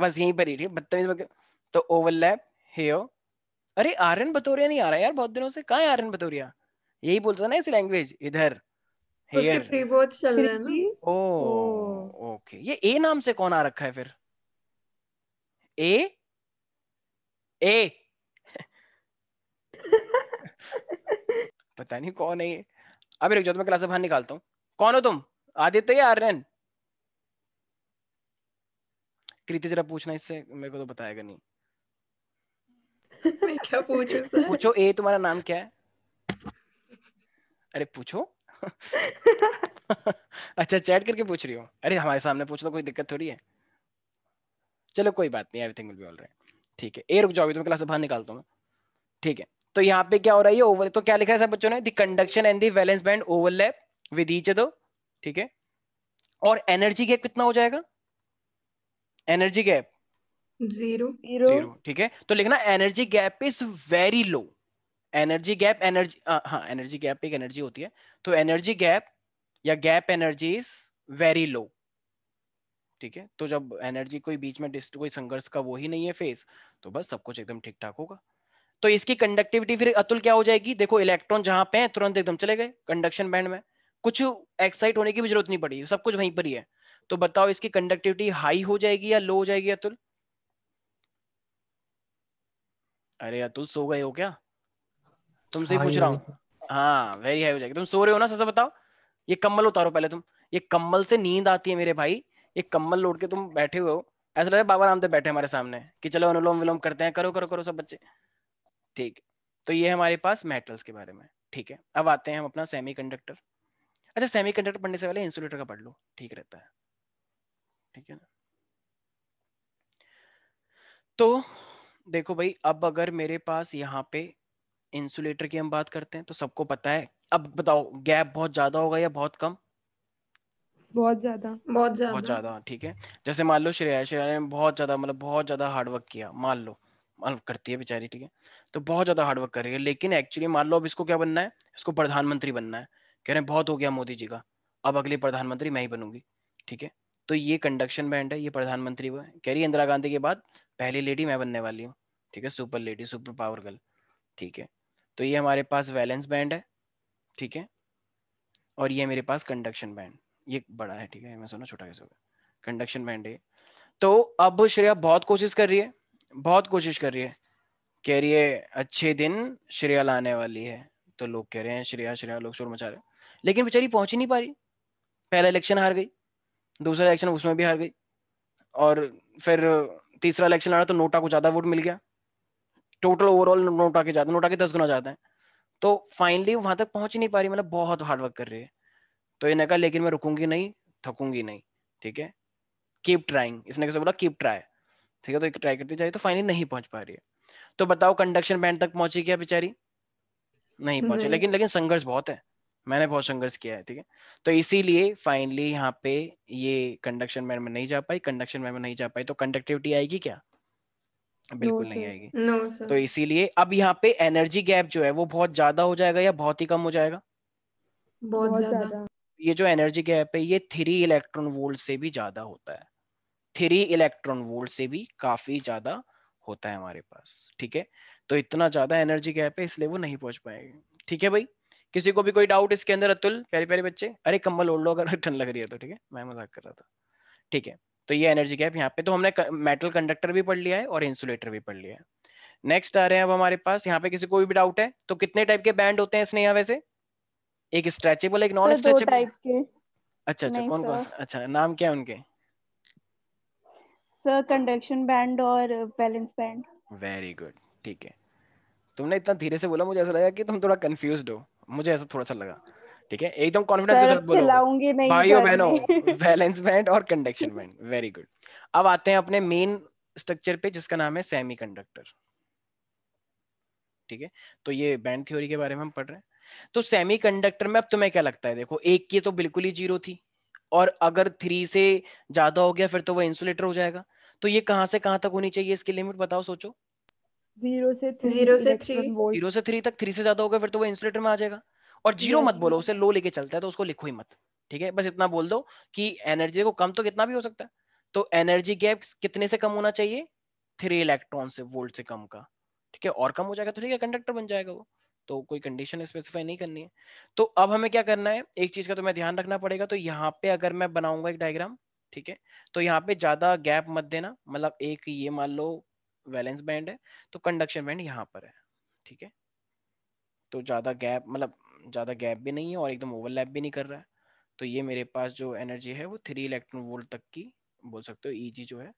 बस यहीं पर ही बदतमीज तो ओवरलैप हियर अरे आर्यन बतौरिया नहीं आ रहा यार बहुत दिनों से कहा है आर्यन बतोरिया यही बोलता ना इस लैंग्वेज इधर उसके चल रहे हैं ओ ओके oh, oh। ये ए नाम से कौन आ रखा है फिर ए ए पता नहीं कौन है ये अभी रुक जाओ तो मैं क्लास से बाहर निकालता हूँ कौन हो तुम आदित्य या आर्यन कृति जरा पूछना इससे मेरे को तो बताएगा नहीं मैं क्या पूछूं सर पूछो ए तुम्हारा नाम क्या है अरे पूछो अच्छा चैट करके पूछ रही हो अरे हमारे सामने पूछ लो तो कोई दिक्कत थोड़ी है चलो कोई बात नहीं एवरीथिंग विल बी राइट ठीक है ए रुक जाओ तुम्हें तो क्लास से बाहर निकालता हूँ ठीक है तो यहाँ पे क्या हो रहा है ओवर तो क्या लिखा है सब बच्चों ने the conduction and the valence band overlap with each other ठीक है और एनर्जी गैप कितना हो जाएगा एनर्जी गैप जीरो जीरो ठीक है तो लिखना energy gap is very low energy gap energy हाँ एनर्जी हाँ, गैप एक एनर्जी होती है तो एनर्जी गैप या gap energy is very low ठीक है तो जब एनर्जी कोई बीच में कोई संघर्ष का वो ही नहीं है फेस तो बस सब कुछ एकदम ठीक ठाक होगा तो इसकी कंडक्टिविटी फिर अतुल क्या हो जाएगी देखो इलेक्ट्रॉन जहां पे हैं तुरंत एकदम चले गए कंडक्शन बैंड में कुछ एक्साइट होने की भी जरूरत नहीं पड़ी सब कुछ वहीं पर ही है तो बताओ इसकी कंडक्टिविटी हाई हो जाएगी या लो हो जाएगी अतुल अरे अतुल सो गए हो क्या तुमसे हाँ पूछ रहा हूँ हाँ वेरी हाई हो जाएगी तुम सो रहे हो ना सर बताओ ये कम्बल उतारो पहले तुम ये कम्बल से नींद आती है मेरे भाई एक कम्बल लोड के तुम बैठे हुए हो ऐसा लगता है बाबा रामदेव बैठे हमारे सामने कि चलो अनुलोम विलोम करते हैं करो करो करो सब बच्चे ठीक तो ये हमारे पास मेटल्स के बारे में ठीक है अब आते हैं हम अपना सेमी कंडक्टर अच्छा सेमी कंडक्टर पढ़ने से पहले इंसुलेटर का पढ़ लो ठीक रहता है ठीक है ना तो देखो भाई अब अगर मेरे पास यहाँ पे इंसुलेटर की हम बात करते हैं तो सबको पता है अब बताओ गैप बहुत ज्यादा होगा या बहुत कम बहुत ज्यादा बहुत ज्यादा बहुत ज्यादा ठीक है जैसे मान लो श्रेया श्रेया ने बहुत ज्यादा मतलब बहुत ज्यादा हार्डवर्क किया मान लो मतलब करती है बेचारी ठीक है तो बहुत ज्यादा हार्डवर्क कर रही है लेकिन एक्चुअली मान लो अब इसको क्या बनना है इसको प्रधानमंत्री बनना है कह रहे हैं बहुत हो गया मोदी जी का अब अगले प्रधानमंत्री मैं ही बनूंगी ठीक है तो ये कंडक्शन बैंड है ये प्रधानमंत्री वो कह रही इंदिरा गांधी के बाद पहली लेडी मैं बनने वाली हूँ ठीक है super lady super power girl ठीक है तो ये हमारे पास वैलेंस बैंड है ठीक है और ये मेरे पास कंडक्शन बैंड ये बड़ा है ठीक है मैं सुना छोटा कैसे होगा कंडक्शन बैंड है तो अब श्रेया बहुत कोशिश कर रही है बहुत कोशिश कर रही है कह रही है अच्छे दिन श्रेया लाने वाली है तो लोग कह रहे हैं श्रेया श्रेया लोग शोर मचा रहे हैं लेकिन बेचारी पहुंच ही नहीं पा रही पहला इलेक्शन हार गई दूसरा इलेक्शन उसमें भी हार गई और फिर तीसरा इलेक्शन लड़ा तो नोटा को ज्यादा वोट मिल गया टोटल ओवरऑल नोटा के ज्यादा नोटा के दस गुना ज्यादा है तो फाइनली वहां तक पहुंच नहीं पा रही मतलब बहुत हार्डवर्क कर रही है तो इन्हें कहा लेकिन मैं रुकूंगी नहीं थकूंगी नहीं ठीक है कीप ट्राइंग इसने कैसे बोला कीप ट्राई ठीक है तो ट्राई करती जाए तो फाइनली नहीं पहुंच पा रही है तो बताओ कंडक्शन बैंड तक पहुंची क्या बेचारी नहीं पहुंचे लेकिन लेकिन संघर्ष बहुत है मैंने बहुत संघर्ष किया है ठीक है तो इसीलिए फाइनली यहाँ पे ये कंडक्शन बैंड में नहीं जा पाई कंडक्शन बैंड में नहीं जा पाई तो कंडक्टिविटी आएगी क्या बिल्कुल नहीं आएगी तो इसीलिए अब यहाँ पे एनर्जी गैप जो है वो बहुत ज्यादा हो जाएगा या बहुत ही कम हो जाएगा बहुत ज्यादा ये जो एनर्जी गैप है ये थ्री इलेक्ट्रॉन वोल्ट से भी ज्यादा होता है थ्री इलेक्ट्रॉन वोल्ट से भी काफी ज्यादा होता है हमारे पास ठीक है तो इतना ज्यादा एनर्जी गैप है इसलिए वो नहीं पहुंच पाएंगे ठीक है भाई किसी को भी कोई डाउट इसके अंदर अतुल प्यारे प्यारे बच्चे अरे कम्बल ओढ़ लो अगर ठंड लग रही है तो ठीक है मैं मजाक कर रहा था ठीक है तो ये एनर्जी गैप यहाँ पे तो हमने मेटल कंडक्टर भी पढ़ लिया है और इंसुलेटर भी पढ़ लिया है नेक्स्ट आ रहे हैं अब हमारे पास यहाँ पे किसी को भी डाउट है तो कितने टाइप के बैंड होते हैं स्नेहा वैसे एक स्ट्रेचेबल एक नॉन स्ट्रेचेबल अच्छा अच्छा कौन कौन अच्छा नाम क्या है उनके सर कंडक्शन बैंड और बैलेंस बैंड वेरी गुड ठीक है तुमने इतना धीरे से बोला मुझे ऐसा लगा कि तुम थोड़ा कंफ्यूज्ड हो मुझे ऐसा थोड़ा सा लगा ठीक है एकदम तो कॉन्फिडेंस के साथ बोलो चिल्लाऊंगी नहीं भाइयों बहनों बैलेंस बैंड और कंडक्शन बैंड वेरी गुड अब आते हैं अपने मेन स्ट्रक्चर पे जिसका नाम है सेमीकंडक्टर ठीक है तो ये बैंड थ्योरी के बारे में हम पढ़ रहे हैं तो सेमीकंडक्टर में अब तुम्हें क्या लगता है देखो एक की तो बिल्कुल ही जीरो थी और अगर थ्री से ज्यादा हो गया फिर तो वो इंसुलेटर हो जाएगा तो ये कहां से कहां तक होनी चाहिए इसकी लिमिट बताओ सोचो जीरो से थ्री तक थ्री से ज्यादा हो गया फिर तो वो इंसुलेटर में आ जाएगा और जीरो मत बोलो उसे लो लेके चलता है तो उसको लिखो ही मत ठीक है बस इतना बोल दो कि एनर्जी को कम तो कितना भी हो सकता है तो एनर्जी गैप कितने से कम होना चाहिए थ्री इलेक्ट्रॉन से वोल्ट से कम का ठीक है और कम हो जाएगा तो ठीक है कंडक्टर बन जाएगा वो तो कोई कंडीशन स्पेसिफाई नहीं करनी है तो अब हमें क्या करना है एक चीज का तो मैं ध्यान रखना पड़ेगा तो यहाँ पे अगर मैं बनाऊंगा एक डायग्राम ठीक है तो यहाँ पे ज्यादा गैप मत देना मतलब एक ये मान लो वैलेंस बैंड है तो कंडक्शन बैंड यहाँ पर है ठीक है तो ज्यादा गैप मतलब ज्यादा गैप भी नहीं है और एकदम ओवरलैप भी नहीं कर रहा है तो ये मेरे पास जो एनर्जी है वो थ्री इलेक्ट्रॉन वोल्ट तक की बोल सकते हो ईजी जो है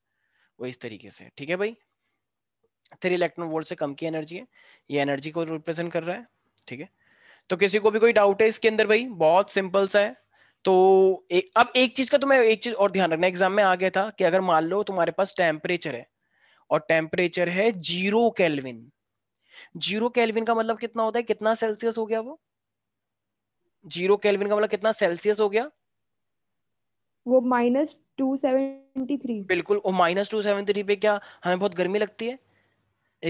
वो इस तरीके से ठीक है भाई थ्री इलेक्ट्रॉन वोल्ट से कम की एनर्जी है ये एनर्जी को रिप्रेजेंट कर रहा है ठीक है तो किसी को भी कोई डाउट है इसके अंदर भाई बहुत सिंपल सा है तो ए, अब एक चीज का तुम्हें तो एक चीज और ध्यान रखना एग्जाम में आ गया था कि अगर मान लो तुम्हारे पास टेम्परेचर है और टेम्परेचर है जीरो कैलविन जीरो कैलविन का मतलब कितना होता है कितना सेल्सियस हो गया वो जीरो कैलविन का मतलब कितना सेल्सियस हो गया वो माइनस टू सेवेंटी थ्री बिल्कुल माइनस टू सेवेंटी थ्री पे क्या हमें बहुत गर्मी लगती है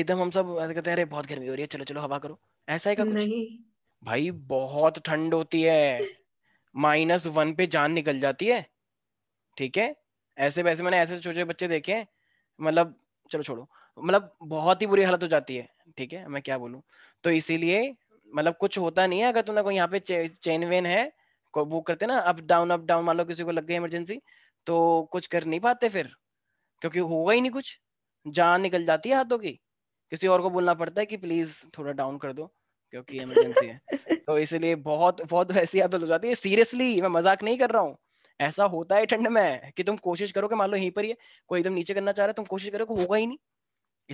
एकदम हम सब ऐसे कहते हैं अरे बहुत गर्मी हो रही है चलो चलो हवा करो ऐसा है क्या कुछ नहीं भाई बहुत ठंड होती है माइनस वन पे जान निकल जाती है ठीक है ऐसे वैसे मैंने ऐसे छोटे बच्चे देखे हैं मतलब चलो छोड़ो मतलब बहुत ही बुरी हालत हो जाती है ठीक है मैं क्या बोलूँ तो इसीलिए मतलब कुछ होता नहीं है अगर तुमने कोई यहाँ पे चे, चेन वेन है वो करते ना अप डाउन अप डाउन मान लो किसी को लग गई इमरजेंसी तो कुछ कर नहीं पाते फिर क्योंकि होगा ही नहीं कुछ जान निकल जाती है हाथों की किसी और को बोलना पड़ता है कि प्लीज थोड़ा डाउन कर दो क्योंकि इमरजेंसी है तो इसलिए बहुत बहुत ऐसी आदत हो जाती है सीरियसली मैं मजाक नहीं कर रहा हूँ ऐसा होता है ठंड में कि तुम कोशिश करो कि मान लो यहीं पर ही कोई एकदम नीचे करना चाह रहा है तुम कोशिश करो कि होगा ही नहीं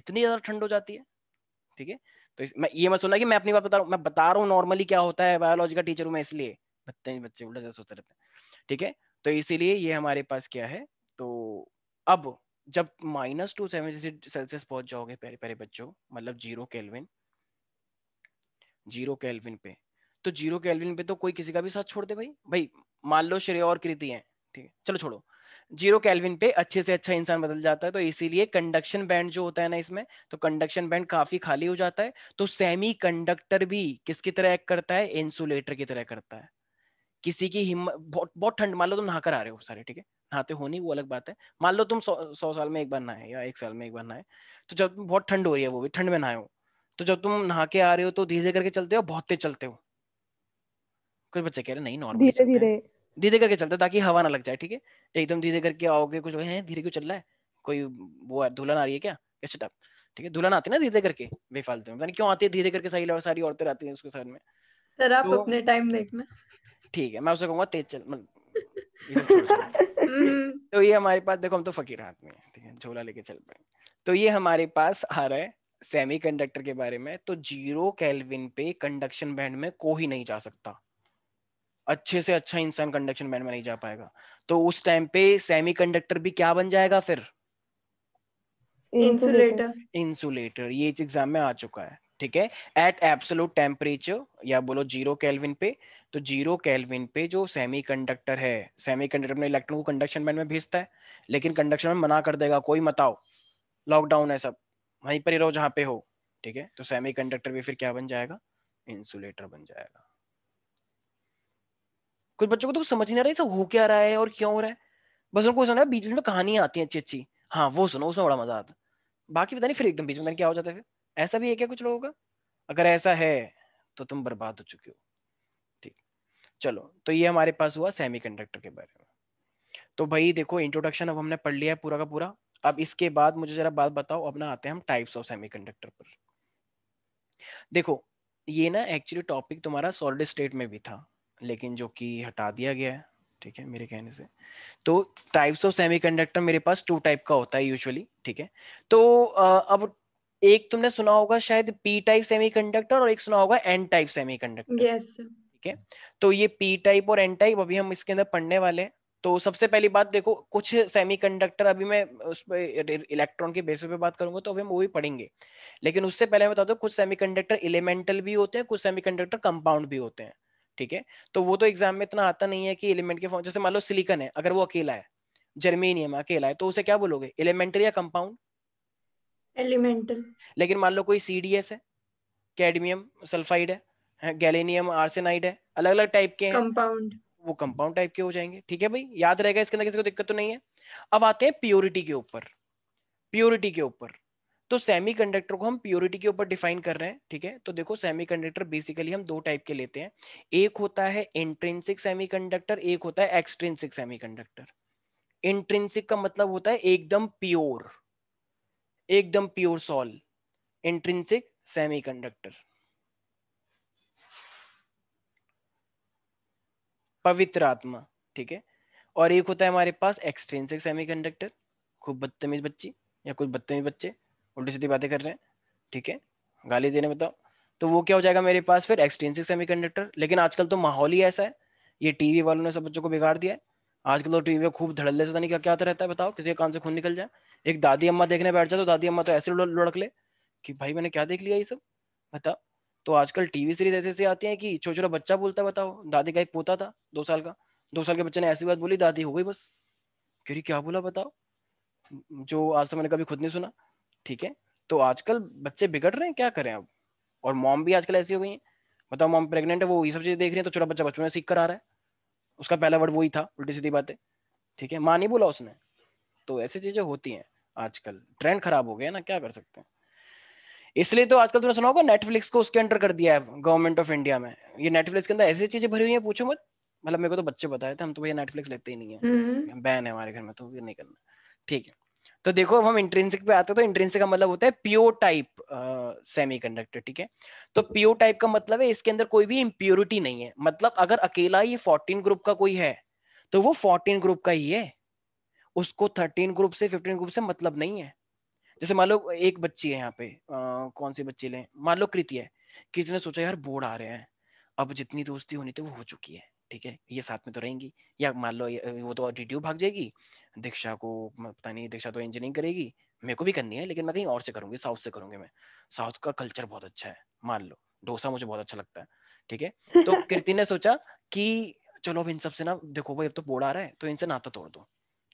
इतनी ज्यादा ठंड हो जाती है ठीक है तो मैं ये मैं सुना कि मैं अपनी बात बता रहा हूँ मैं बता रहा हूँ नॉर्मली क्या होता है बायोलॉजी का टीचर हूँ मैं इसलिए बच्चे बच्चे उल्टा सोचते रहते हैं ठीक है तो इसीलिए ये हमारे पास क्या है तो अब जब माइनस टू सेवेंटी सेल्सियस पहुंच जाओगे प्यारे प्यारे बच्चों मतलब जीरो केल्विन जीरो केल्विन पे तो जीरो केल्विन पे तो कोई किसी का भी साथ छोड़ दे भाई भाई मान लो श्रेय और कृति है ठीक है चलो छोड़ो जीरो केल्विन पे अच्छे से अच्छा इंसान बदल जाता है तो इसीलिए कंडक्शन बैंड जो होता है ना इसमें तो कंडक्शन बैंड काफी खाली हो जाता है तो सेमी कंडक्टर भी किसकी तरह एक्ट करता है इंसुलेटर की तरह करता है किसी की हिम्मत बहुत ठंड मान लो तुम नहाकर आ रहे हो सारे ठीक है नहाते हो नहीं वो अलग बात है मान लो तुम सौ, सौ साल में एक बार नहाए या एक साल में एक बार नहाए तो जब बहुत ठंड हो रही है वो भी ठंड में नहाए हो तो जब तुम नहा के आ रहे हो तो धीरे धीरे करके चलते हो बहुत तेज चलते हो कुछ बच्चे कह रहे नहीं नॉर्मल धीरे धीरे धीरे करके चलते हो ताकि हवा ना लग जाए ठीक है एकदम धीरे करके आओगे कुछ है धीरे क्यों चल रहा है कोई वो है दुल्हन आ रही है क्या कैसे टाइप ठीक है दुल्हन आती है ना धीरे करके बेफालतू में क्यों आती है धीरे करके सही और सारी औरतें रहती है उसके साथ में सर आप तो अपने टाइम देखना ठीक है मैं उसे कहूंगा तेज चल मतलब तो ये हमारे पास देखो हम तो फकीर हाथ में ठीक है झोला लेके चल पाए तो ये हमारे पास आ रहा है सेमीकंडक्टर के बारे में तो जीरो कैलविन पे कंडक्शन बैंड में कोई नहीं जा सकता अच्छे से अच्छा इंसान कंडक्शन बैंड में नहीं जा पाएगा तो उस टाइम पे सेमीकंडक्टर भी क्या बन जाएगा फिर इंसुलेटर इंसुलेटर ये एग्जाम में आ चुका है ठीक है एट एब्सोलूट टेम्परेचर या बोलो जीरो कैलविन पे तो जीरो कैलविन पे जो सेमीकंडक्टर है सेमीकंडक्टर अपने इलेक्ट्रॉन को कंडक्शन बैंड में भेजता है लेकिन कंडक्शन में मना कर देगा कोई मत आओ लॉकडाउन है सब वहीं पर ही रहो जहाँ पे हो ठीक है तो सेमीकंडक्टर भी फिर क्या बन जाएगा इंसुलेटर बन जाएगा कुछ बच्चों को तो समझ नहीं आ रहा है सब हो क्या रहा है और क्यों हो रहा है बस उनको सुना बीच बीच में कहानियां आती है अच्छी अच्छी हाँ वो सुनो उसमें बड़ा मजा आता बाकी पता नहीं फिर एकदम बीच में क्या हो जाता है फिर ऐसा भी है क्या कुछ लोगों का अगर ऐसा है तो तुम बर्बाद हो चुके हो ठीक चलो तो ये हमारे पास हुआ सेमीकंडक्टर के बारे में तो भाई देखो इंट्रोडक्शन अब हमने पढ़ लिया है पूरा का पूरा अब इसके बाद मुझे जरा बात बताओ अब ना आते हैं हम टाइप्स ऑफ सेमीकंडक्टर पर देखो ये ना एक्चुअली टॉपिक तुम्हारा सॉलिड स्टेट में भी था लेकिन जो कि हटा दिया गया है ठीक है मेरे कहने से तो टाइप्स ऑफ सेमीकंडक्टर मेरे पास टू टाइप का होता है यूजुअली ठीक है तो अब एक तुमने सुना होगा शायद पी टाइप सेमीकंडक्टर और एक सुना होगा एन टाइप सेमीकंडक्टर यस ठीक है तो ये पी टाइप और एन टाइप अभी हम इसके अंदर पढ़ने वाले हैं तो सबसे पहली बात देखो कुछ सेमीकंडक्टर अभी मैं उस पर इलेक्ट्रॉन के बेसिस पे बात करूंगा तो अभी हम वो भी पढ़ेंगे लेकिन उससे पहले मैं बता दो कुछ सेमीकंडक्टर इलेमेंटल भी होते हैं कुछ सेमीकंडक्टर कंपाउंड भी होते हैं ठीक है तो वो तो एग्जाम में इतना आता नहीं है कि एलिमेंट के फॉर्म जैसे मान लो सिलिकन है अगर वो अकेला है जर्मेनियम अकेला है तो उसे क्या बोलोगे एलिमेंटल या कंपाउंड एलिमेंटल लेकिन मान लो कोई सीडीएस है कैडमियम सल्फाइड है गैलेनियम आर्सेनाइड है अलग अलग टाइप के कंपाउंड वो कंपाउंड टाइप के हो जाएंगे ठीक है भाई याद रहेगा इसके अंदर किसी को दिक्कत तो नहीं है अब आते हैं प्योरिटी के ऊपर प्योरिटी के ऊपर तो सेमीकंडक्टर को हम प्योरिटी के ऊपर डिफाइन कर रहे हैं ठीक है तो देखो सेमीकंडक्टर बेसिकली हम दो टाइप के लेते हैं एक होता है इंट्रेंसिक सेमीकंडक्टर एक होता है एक्सट्रेंसिक सेमीकंडक्टर इंट्रेंसिक का मतलब होता है एकदम प्योर एकदम प्योर सॉल इंट्रिंसिक सेमीकंडक्टर पवित्र आत्मा ठीक है और एक होता है हमारे पास एक्सट्रेंसिक सेमीकंडक्टर खूब बदतमीज बच्ची या कुछ बदतमीज बच्चे उल्टी सीधी बातें कर रहे हैं ठीक है गाली देने बताओ तो वो क्या हो जाएगा मेरे पास फिर एक्सट्रेंसिक सेमीकंडक्टर लेकिन आजकल तो माहौल ही ऐसा है ये टीवी वालों ने सब बच्चों को बिगाड़ दिया है आजकल तो टीवी में खूब धड़ल्ले से नहीं क्या क्या रहता है बताओ किसी के कान से खून निकल जाए एक दादी अम्मा देखने बैठ जाए तो दादी अम्मा तो ऐसे लड़क ले कि भाई मैंने क्या देख लिया ये सब बताओ तो आजकल टीवी सीरीज ऐसे ऐसी आती है कि छोटा छोटा बच्चा बोलता है बताओ दादी का एक पोता था दो साल का दो साल के बच्चे ने ऐसी बात बोली दादी हो गई बस क्योंकि क्या बोला बताओ जो आज तक मैंने कभी खुद नहीं सुना ठीक है तो आजकल बच्चे बिगड़ रहे हैं क्या करें अब और मॉम भी आजकल ऐसी हो गई है बताओ मॉम प्रेगनेंट है वो ये सब चीज देख रही है तो छोटा बच्चा बचपन में सीख कर आ रहा है उसका पहला वर्ड वही था उल्टी सीधी बातें ठीक है मानी बोला उसने तो ऐसी चीजें होती हैं आजकल ट्रेंड खराब हो गया ना क्या कर सकते हैं इसलिए तो आजकल तुमने सुना होगा नेटफ्लिक्स को उसके एंटर कर दिया है गवर्नमेंट ऑफ इंडिया में ये नेटफ्लिक्स के अंदर ऐसी चीजें भरी हुई है पूछो मत मतलब मेरे को तो बच्चे बता रहे थे हम तो भैया नेटफ्लिक्स लेते ही नहीं है हम्म। बैन है हमारे घर में तो ये नहीं करना ठीक है तो देखो अब हम इंट्रेंसिक पे आते हैं तो इंट्रेंसिक का मतलब होता है प्योर टाइप सेमी कंडक्टर ठीक है तो प्योर टाइप का मतलब है इसके अंदर कोई भी इम्प्योरिटी नहीं है मतलब अगर अकेला ये 14 ग्रुप का कोई है तो वो 14 ग्रुप का ही है उसको 13 ग्रुप से 15 ग्रुप से मतलब नहीं है जैसे मान लो एक बच्ची है यहाँ पे आ, कौन सी बच्ची ले मान लो कृति है किसी ने सोचा यार बोर्ड आ रहे हैं अब जितनी दोस्ती होनी थी वो हो चुकी है ठीक है ये साथ में तो रहेंगी या मान लो वो तो डी भाग जाएगी दीक्षा को पता नहीं दीक्षा तो इंजीनियरिंग करेगी मेरे को भी करनी है लेकिन मैं कहीं और से करूंगी साउथ से करूंगी मैं साउथ का कल्चर बहुत अच्छा है मान लो डोसा मुझे बहुत अच्छा लगता है ठीक है तो कीर्ति ने सोचा कि चलो अब इन सबसे ना देखो भाई अब तो बोड़ा आ रहा है तो इनसे नाता तोड़ दो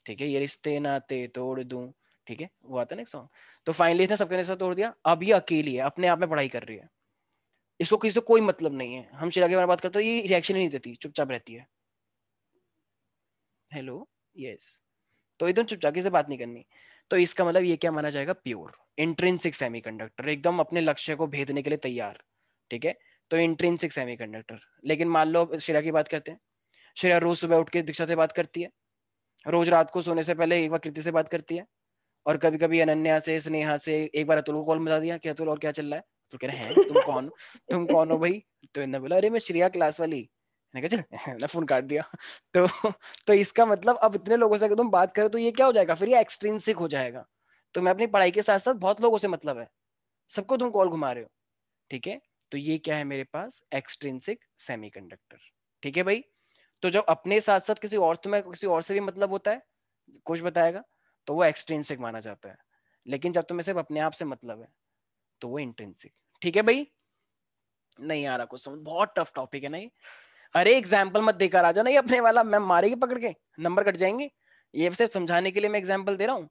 ठीक है ये रिश्ते नाते तोड़ दू ठीक है वो आता है ना सॉन्ग तो फाइनली इसने सबके रिश्ता तोड़ दिया अब ये अकेली है अपने आप में पढ़ाई कर रही है इसको किसी से कोई मतलब नहीं है हम शिरा के बारे में बात करते हैं ये रिएक्शन ही नहीं देती चुपचाप रहती है हेलो यस तो एकदम चुपचाप से बात नहीं करनी तो इसका मतलब ये क्या माना जाएगा प्योर इंट्रेंसिक सेमी एकदम अपने लक्ष्य को भेदने के लिए तैयार ठीक है तो इंट्रेंसिक सेमी लेकिन मान लो शिरा की बात करते हैं शिरा रोज सुबह उठ के दीक्षा से बात करती है रोज रात को सोने से पहले एक बार कृति से बात करती है और कभी कभी अनन्या से स्नेहा से एक बार अतुल को कॉल बता दिया कि अतुल और क्या चल रहा है तो कह रहे हैं तुम कौन तुम कौन हो भाई तो इन्होंने बोला अरे मैं श्रेया क्लास वाली ना फोन काट दिया तो तो इसका मतलब अब इतने लोगों से अगर तुम बात करो तो ये क्या हो जाएगा फिर ये एक्सट्रिंसिक हो जाएगा तो मैं अपनी पढ़ाई के साथ साथ बहुत लोगों से मतलब है सबको तुम कॉल घुमा रहे हो ठीक है तो ये क्या है मेरे पास एक्सट्रिंसिक सेमीकंडक्टर ठीक है भाई तो जब अपने साथ साथ किसी और तुम्हें किसी और से भी मतलब होता है कुछ बताएगा तो वो एक्सट्रिंसिक माना जाता है लेकिन जब तुम्हें सिर्फ अपने आप से मतलब है तो वो इंट्रेंसिक ठीक है भाई नहीं आ रहा कुछ समझ बहुत टफ टॉपिक है नहीं अरे एग्जाम्पल मत देखा राजा नहीं अपने वाला मैम मारेगी पकड़ के नंबर कट जाएंगे ये सिर्फ समझाने के लिए मैं एग्जाम्पल दे रहा हूँ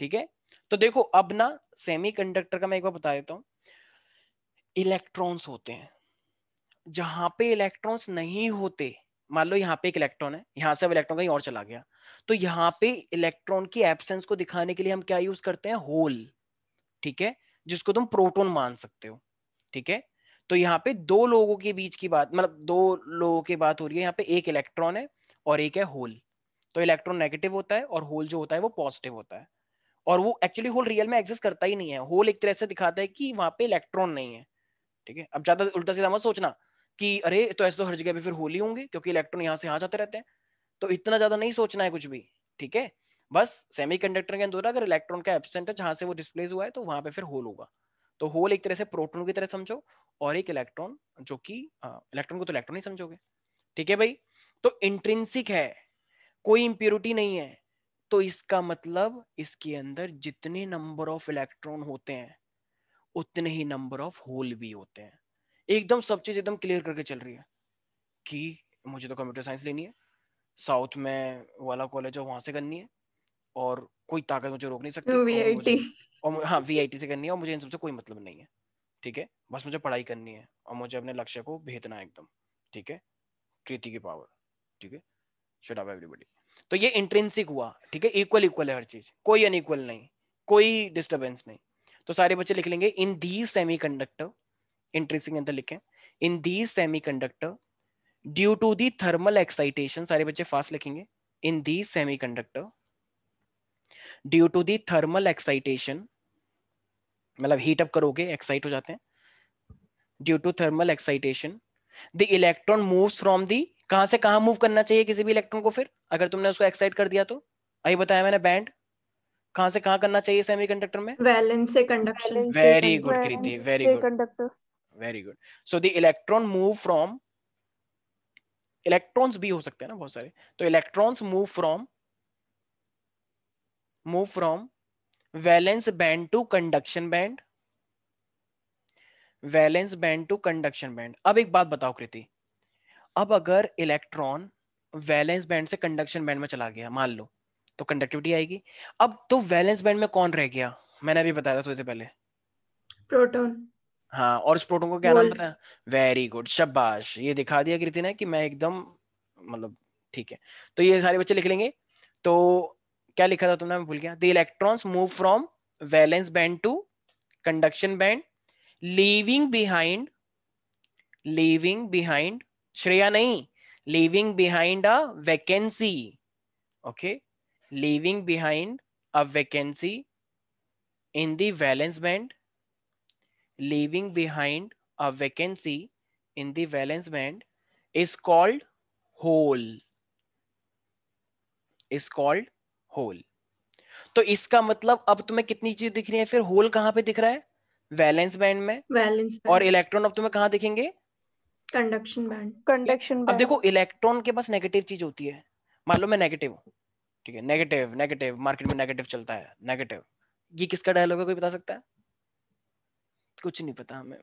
ठीक है तो देखो अब ना सेमी कंडक्टर का मैं एक बार बता देता हूँ इलेक्ट्रॉन्स होते हैं जहां पे इलेक्ट्रॉन्स नहीं होते मान लो यहाँ पे एक इलेक्ट्रॉन है यहां से अब इलेक्ट्रॉन कहीं और चला गया तो यहाँ पे इलेक्ट्रॉन की एब्सेंस को दिखाने के लिए हम क्या यूज करते हैं होल ठीक है जिसको तुम प्रोटोन मान सकते हो ठीक है तो यहाँ पे दो लोगों के बीच की बात मतलब दो लोगों की बात हो रही है यहाँ पे एक इलेक्ट्रॉन है और एक है होल तो इलेक्ट्रॉन नेगेटिव होता है और होल जो होता है वो पॉजिटिव होता है और वो एक्चुअली होल रियल में एग्जिस्ट करता ही नहीं है होल एक तरह से दिखाता है कि वहां पे इलेक्ट्रॉन नहीं है ठीक है अब ज्यादा उल्टा सीधा मत सोचना कि अरे तो ऐसे तो हर जगह पे फिर होल ही होंगे क्योंकि इलेक्ट्रॉन यहाँ से यहाँ जाते रहते हैं तो इतना ज्यादा नहीं सोचना है कुछ भी ठीक है बस सेमी के अंदर अगर इलेक्ट्रॉन का एबसेंट है जहां से वो डिस्प्लेस हुआ है तो वहां पे फिर होल होगा तो होल एक तरह से प्रोटोन की तरह समझो और एक इलेक्ट्रॉन जो कि इलेक्ट्रॉन को तो इलेक्ट्रॉन ही समझोगे ठीक है भाई तो इंट्रेंसिक है कोई इंप्योरिटी नहीं है तो इसका मतलब इसके अंदर जितने नंबर ऑफ इलेक्ट्रॉन होते हैं उतने ही नंबर ऑफ होल भी होते हैं एकदम सब चीज एकदम क्लियर करके चल रही है कि मुझे तो कंप्यूटर साइंस लेनी है साउथ में वाला कॉलेज है वहां से करनी है और कोई ताकत मुझे रोक नहीं सकती और हाँ वी से करनी है और मुझे इन सबसे कोई मतलब नहीं है ठीक है बस मुझे पढ़ाई करनी है और मुझे अपने लक्ष्य को भेदना है एकदम ठीक है कृति की पावर ठीक है शट अप एवरीबॉडी तो ये इंट्रेंसिक हुआ ठीक है इक्वल इक्वल है हर चीज कोई अनइक्वल नहीं कोई डिस्टर्बेंस नहीं तो सारे बच्चे लिख लेंगे in the semiconductor intrinsic अंदर लिखे in the semiconductor due to the thermal excitation सारे बच्चे फास्ट लिखेंगे in the semiconductor due to the thermal excitation मतलब हीटअप करोगे एक्साइट हो जाते हैं due to thermal excitation the electron moves from the कहां से कहां मूव करना चाहिए किसी भी इलेक्ट्रॉन को फिर अगर तुमने उसको एक्साइट कर दिया तो अभी बताया मैंने बैंड कहां से कहां करना चाहिए सेमी कंडक्टर में वैलेंस से conduction very good Kriti very good conductor very good so the electron move from electrons भी हो सकते हैं ना बहुत सारे तो electrons move from move from valence band to conduction band valence band to conduction band अब एक बात बताओ कृति अब अगर इलेक्ट्रॉन वैलेंस बैंड से कंडक्शन बैंड में चला गया मान लो तो कंडक्टिविटी आएगी अब तो वैलेंस बैंड में कौन रह गया मैंने अभी बताया था थोड़ी देर पहले प्रोटॉन हाँ और उस प्रोटॉन को क्या नाम बताया वेरी गुड शबाश ये दिखा दिया कृति ने कि मैं एकदम मतलब ठीक है तो ये सारे बच्चे लिख लेंगे तो क्या लिखा था तुमने भूल गया the electrons move from valence band to conduction band leaving behind leaving behind Shreya नहीं leaving behind a vacancy okay leaving behind a vacancy in the valence band leaving behind a vacancy in the valence band is called hole is called hole तो इसका मतलब अब तुम्हें कितनी चीज दिख रही है फिर होल कहाँ पे दिख रहा है वैलेंस बैंड में वैलेंस और इलेक्ट्रॉन अब तुम्हें कहाँ दिखेंगे कंडक्शन बैंड कंडक्शन अब देखो इलेक्ट्रॉन के पास नेगेटिव चीज होती है मान लो मैं नेगेटिव हूँ ठीक है नेगेटिव नेगेटिव मार्केट में नेगेटिव चलता है नेगेटिव ये किसका डायलॉग है कोई बता सकता है कुछ नहीं पता हमें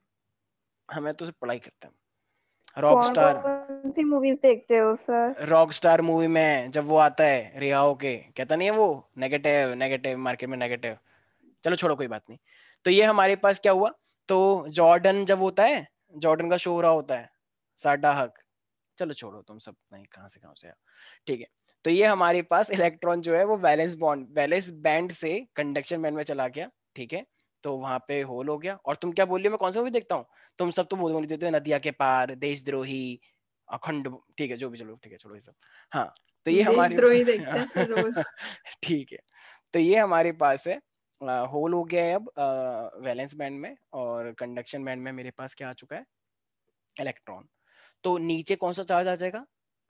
हमें तो सिर्फ पढ़ाई करते हैं रॉक स्टार सी मूवीज देखते हो सर रॉक स्टार मूवी में जब वो आता है रियाओ के कहता नहीं है वो नेगेटिव नेगेटिव मार्केट में नेगेटिव चलो छोड़ो कोई बात नहीं तो ये हमारे पास क्या हुआ तो जॉर्डन जब होता है जॉर्डन का शो हो रहा होता है साडा हक चलो छोड़ो तुम सब नहीं कहां से कहां से ठीक है तो ये हमारे पास इलेक्ट्रॉन जो है वो बैलेंस बॉन्ड बैलेंस बैंड से कंडक्शन बैंड में चला गया ठीक है तो वहां पे होल हो गया और तुम क्या बोल रही हो मैं कौन सा मूवी देखता हूँ तुम सब तो बोल बोल देते हो नदिया के पार देशद्रोही अखंड ठीक है जो भी चलो ठीक है छोड़ो ये सब हाँ तो ये हमारे ठीक है तो ये हमारे पास है होल हो गया है अब वैलेंस बैंड में और कंडक्शन बैंड में मेरे पास क्या आ चुका है इलेक्ट्रॉन तो नीचे कौन सा चार्ज आ जाएगा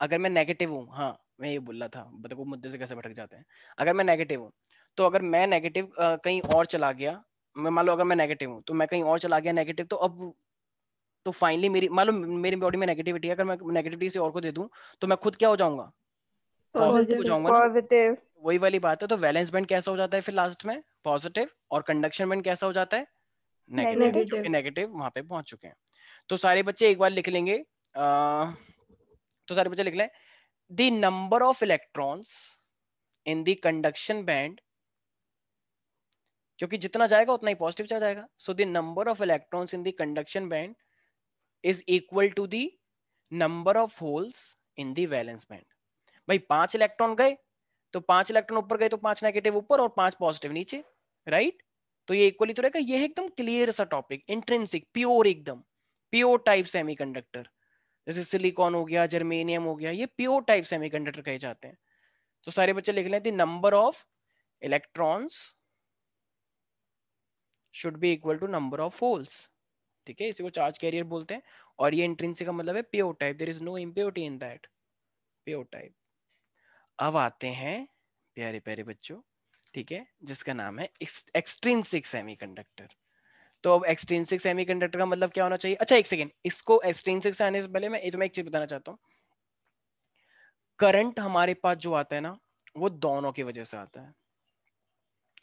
अगर मैं नेगेटिव हूँ हाँ मैं ये बोल रहा था बताओ मुद्दे से कैसे भटक जाते हैं अगर मैं नेगेटिव हूँ तो अगर मैं नेगेटिव कहीं और चला गया मैं मान लो अगर मैं नेगेटिव हूँ तो मैं कहीं और चला गया नेगेटिव तो अब तो फाइनली मेरी मान लो मेरी बॉडी में नेगेटिविटी है अगर मैं नेगेटिविटी से और को दे दूं तो मैं खुद क्या हो जाऊंगा पॉजिटिव वही वाली बात है तो बैलेंस बैंड कैसा हो जाता है फिर लास्ट में पॉजिटिव और कंडक्शन बैंड कैसा हो जाता है नेगेटिव नेगेटिव वहां पे पहुंच चुके हैं तो सारे बच्चे एक बार लिख लेंगे आ, तो सारे बच्चे लिख लें the number of electrons in the conduction band क्योंकि जितना जाएगा उतना ही पॉजिटिव चला जाएगा so the number of electrons in the conduction band is equal to the number of holes in the valence band भाई पांच इलेक्ट्रॉन गए तो पांच इलेक्ट्रॉन ऊपर गए तो पांच नेगेटिव ऊपर और पांच पॉजिटिव नीचे राइट तो ये इक्वली तो रहेगा ये एकदम क्लियर सा टॉपिक इंट्रेंसिक प्योर एकदम प्योर टाइप सेमीकंडक्टर जैसे सिलिकॉन हो गया जर्मेनियम हो गया ये प्योर टाइप सेमीकंडक्टर कहे जाते हैं तो सारे बच्चे लिख लें number of electrons should be equal to number of holes ठीक है इसी को चार्ज कैरियर बोलते हैं और ये इंट्रिंसिक का मतलब है pure type there is no impurity in that pure type अब आते हैं प्यारे प्यारे बच्चों ठीक है जिसका नाम है एक्सट्रिंसिक सेमीकंडक्टर तो अब एक्सट्रिंसिक सेमीकंडक्टर का मतलब क्या होना चाहिए अच्छा एक सेकेंड इसको एक्सट्रिंसिक से आने से पहले मैं तुम्हें तो एक चीज बताना चाहता हूँ करंट हमारे पास जो आता है ना वो दोनों की वजह से आता है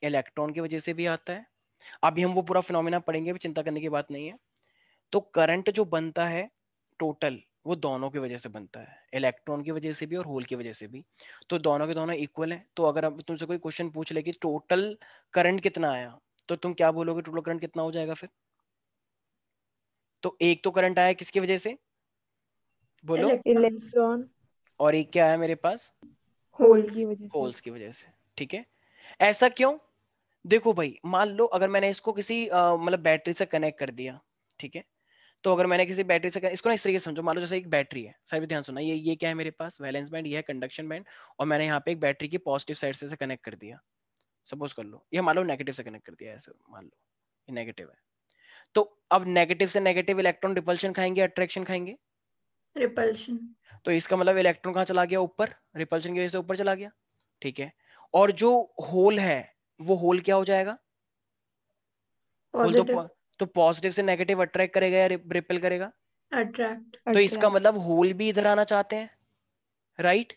इलेक्ट्रॉन की वजह से भी आता है अभी हम वो पूरा फिनोमिना पढ़ेंगे भी चिंता करने की बात नहीं है तो करंट जो बनता है टोटल वो दोनों की वजह से बनता है इलेक्ट्रॉन की वजह से भी और होल की वजह से भी तो दोनों के दोनों इक्वल है तो अगर अब तुमसे कोई क्वेश्चन पूछ ले कि टोटल करंट कितना आया तो तुम क्या बोलोगे टोटल करंट कितना हो जाएगा फिर तो एक तो करंट आया किसकी वजह से बोलो इलेक्ट्रॉन और एक क्या आया मेरे पास होल्स की वजह से ठीक है ऐसा क्यों देखो भाई मान लो अगर मैंने इसको किसी मतलब बैटरी से कनेक्ट कर दिया ठीक है तो अगर मैंने किसी बैटरी से इसको ना इस तरीके से समझो मान लो जैसे एक बैटरी है सर भी ध्यान सुना ये ये क्या है मेरे पास वैलेंस बैंड ये है कंडक्शन बैंड और मैंने यहाँ पे एक बैटरी की पॉजिटिव साइड से कनेक्ट कर दिया सपोज कर लो ये मान लो नेगेटिव से कनेक्ट कर दिया ऐसे मान लो ये नेगेटिव है तो अब नेगेटिव से नेगेटिव इलेक्ट्रॉन रिपल्शन खाएंगे अट्रैक्शन खाएंगे रिपल्शन तो इसका मतलब इलेक्ट्रॉन कहाँ चला गया ऊपर रिपल्शन की वजह से ऊपर चला गया ठीक है और जो होल है वो होल क्या हो जाएगा तो तो पॉजिटिव से नेगेटिव अट्रैक्ट करेगा या रिपेल करेगा अट्रैक्ट तो इसका मतलब होल भी इधर आना चाहते हैं राइट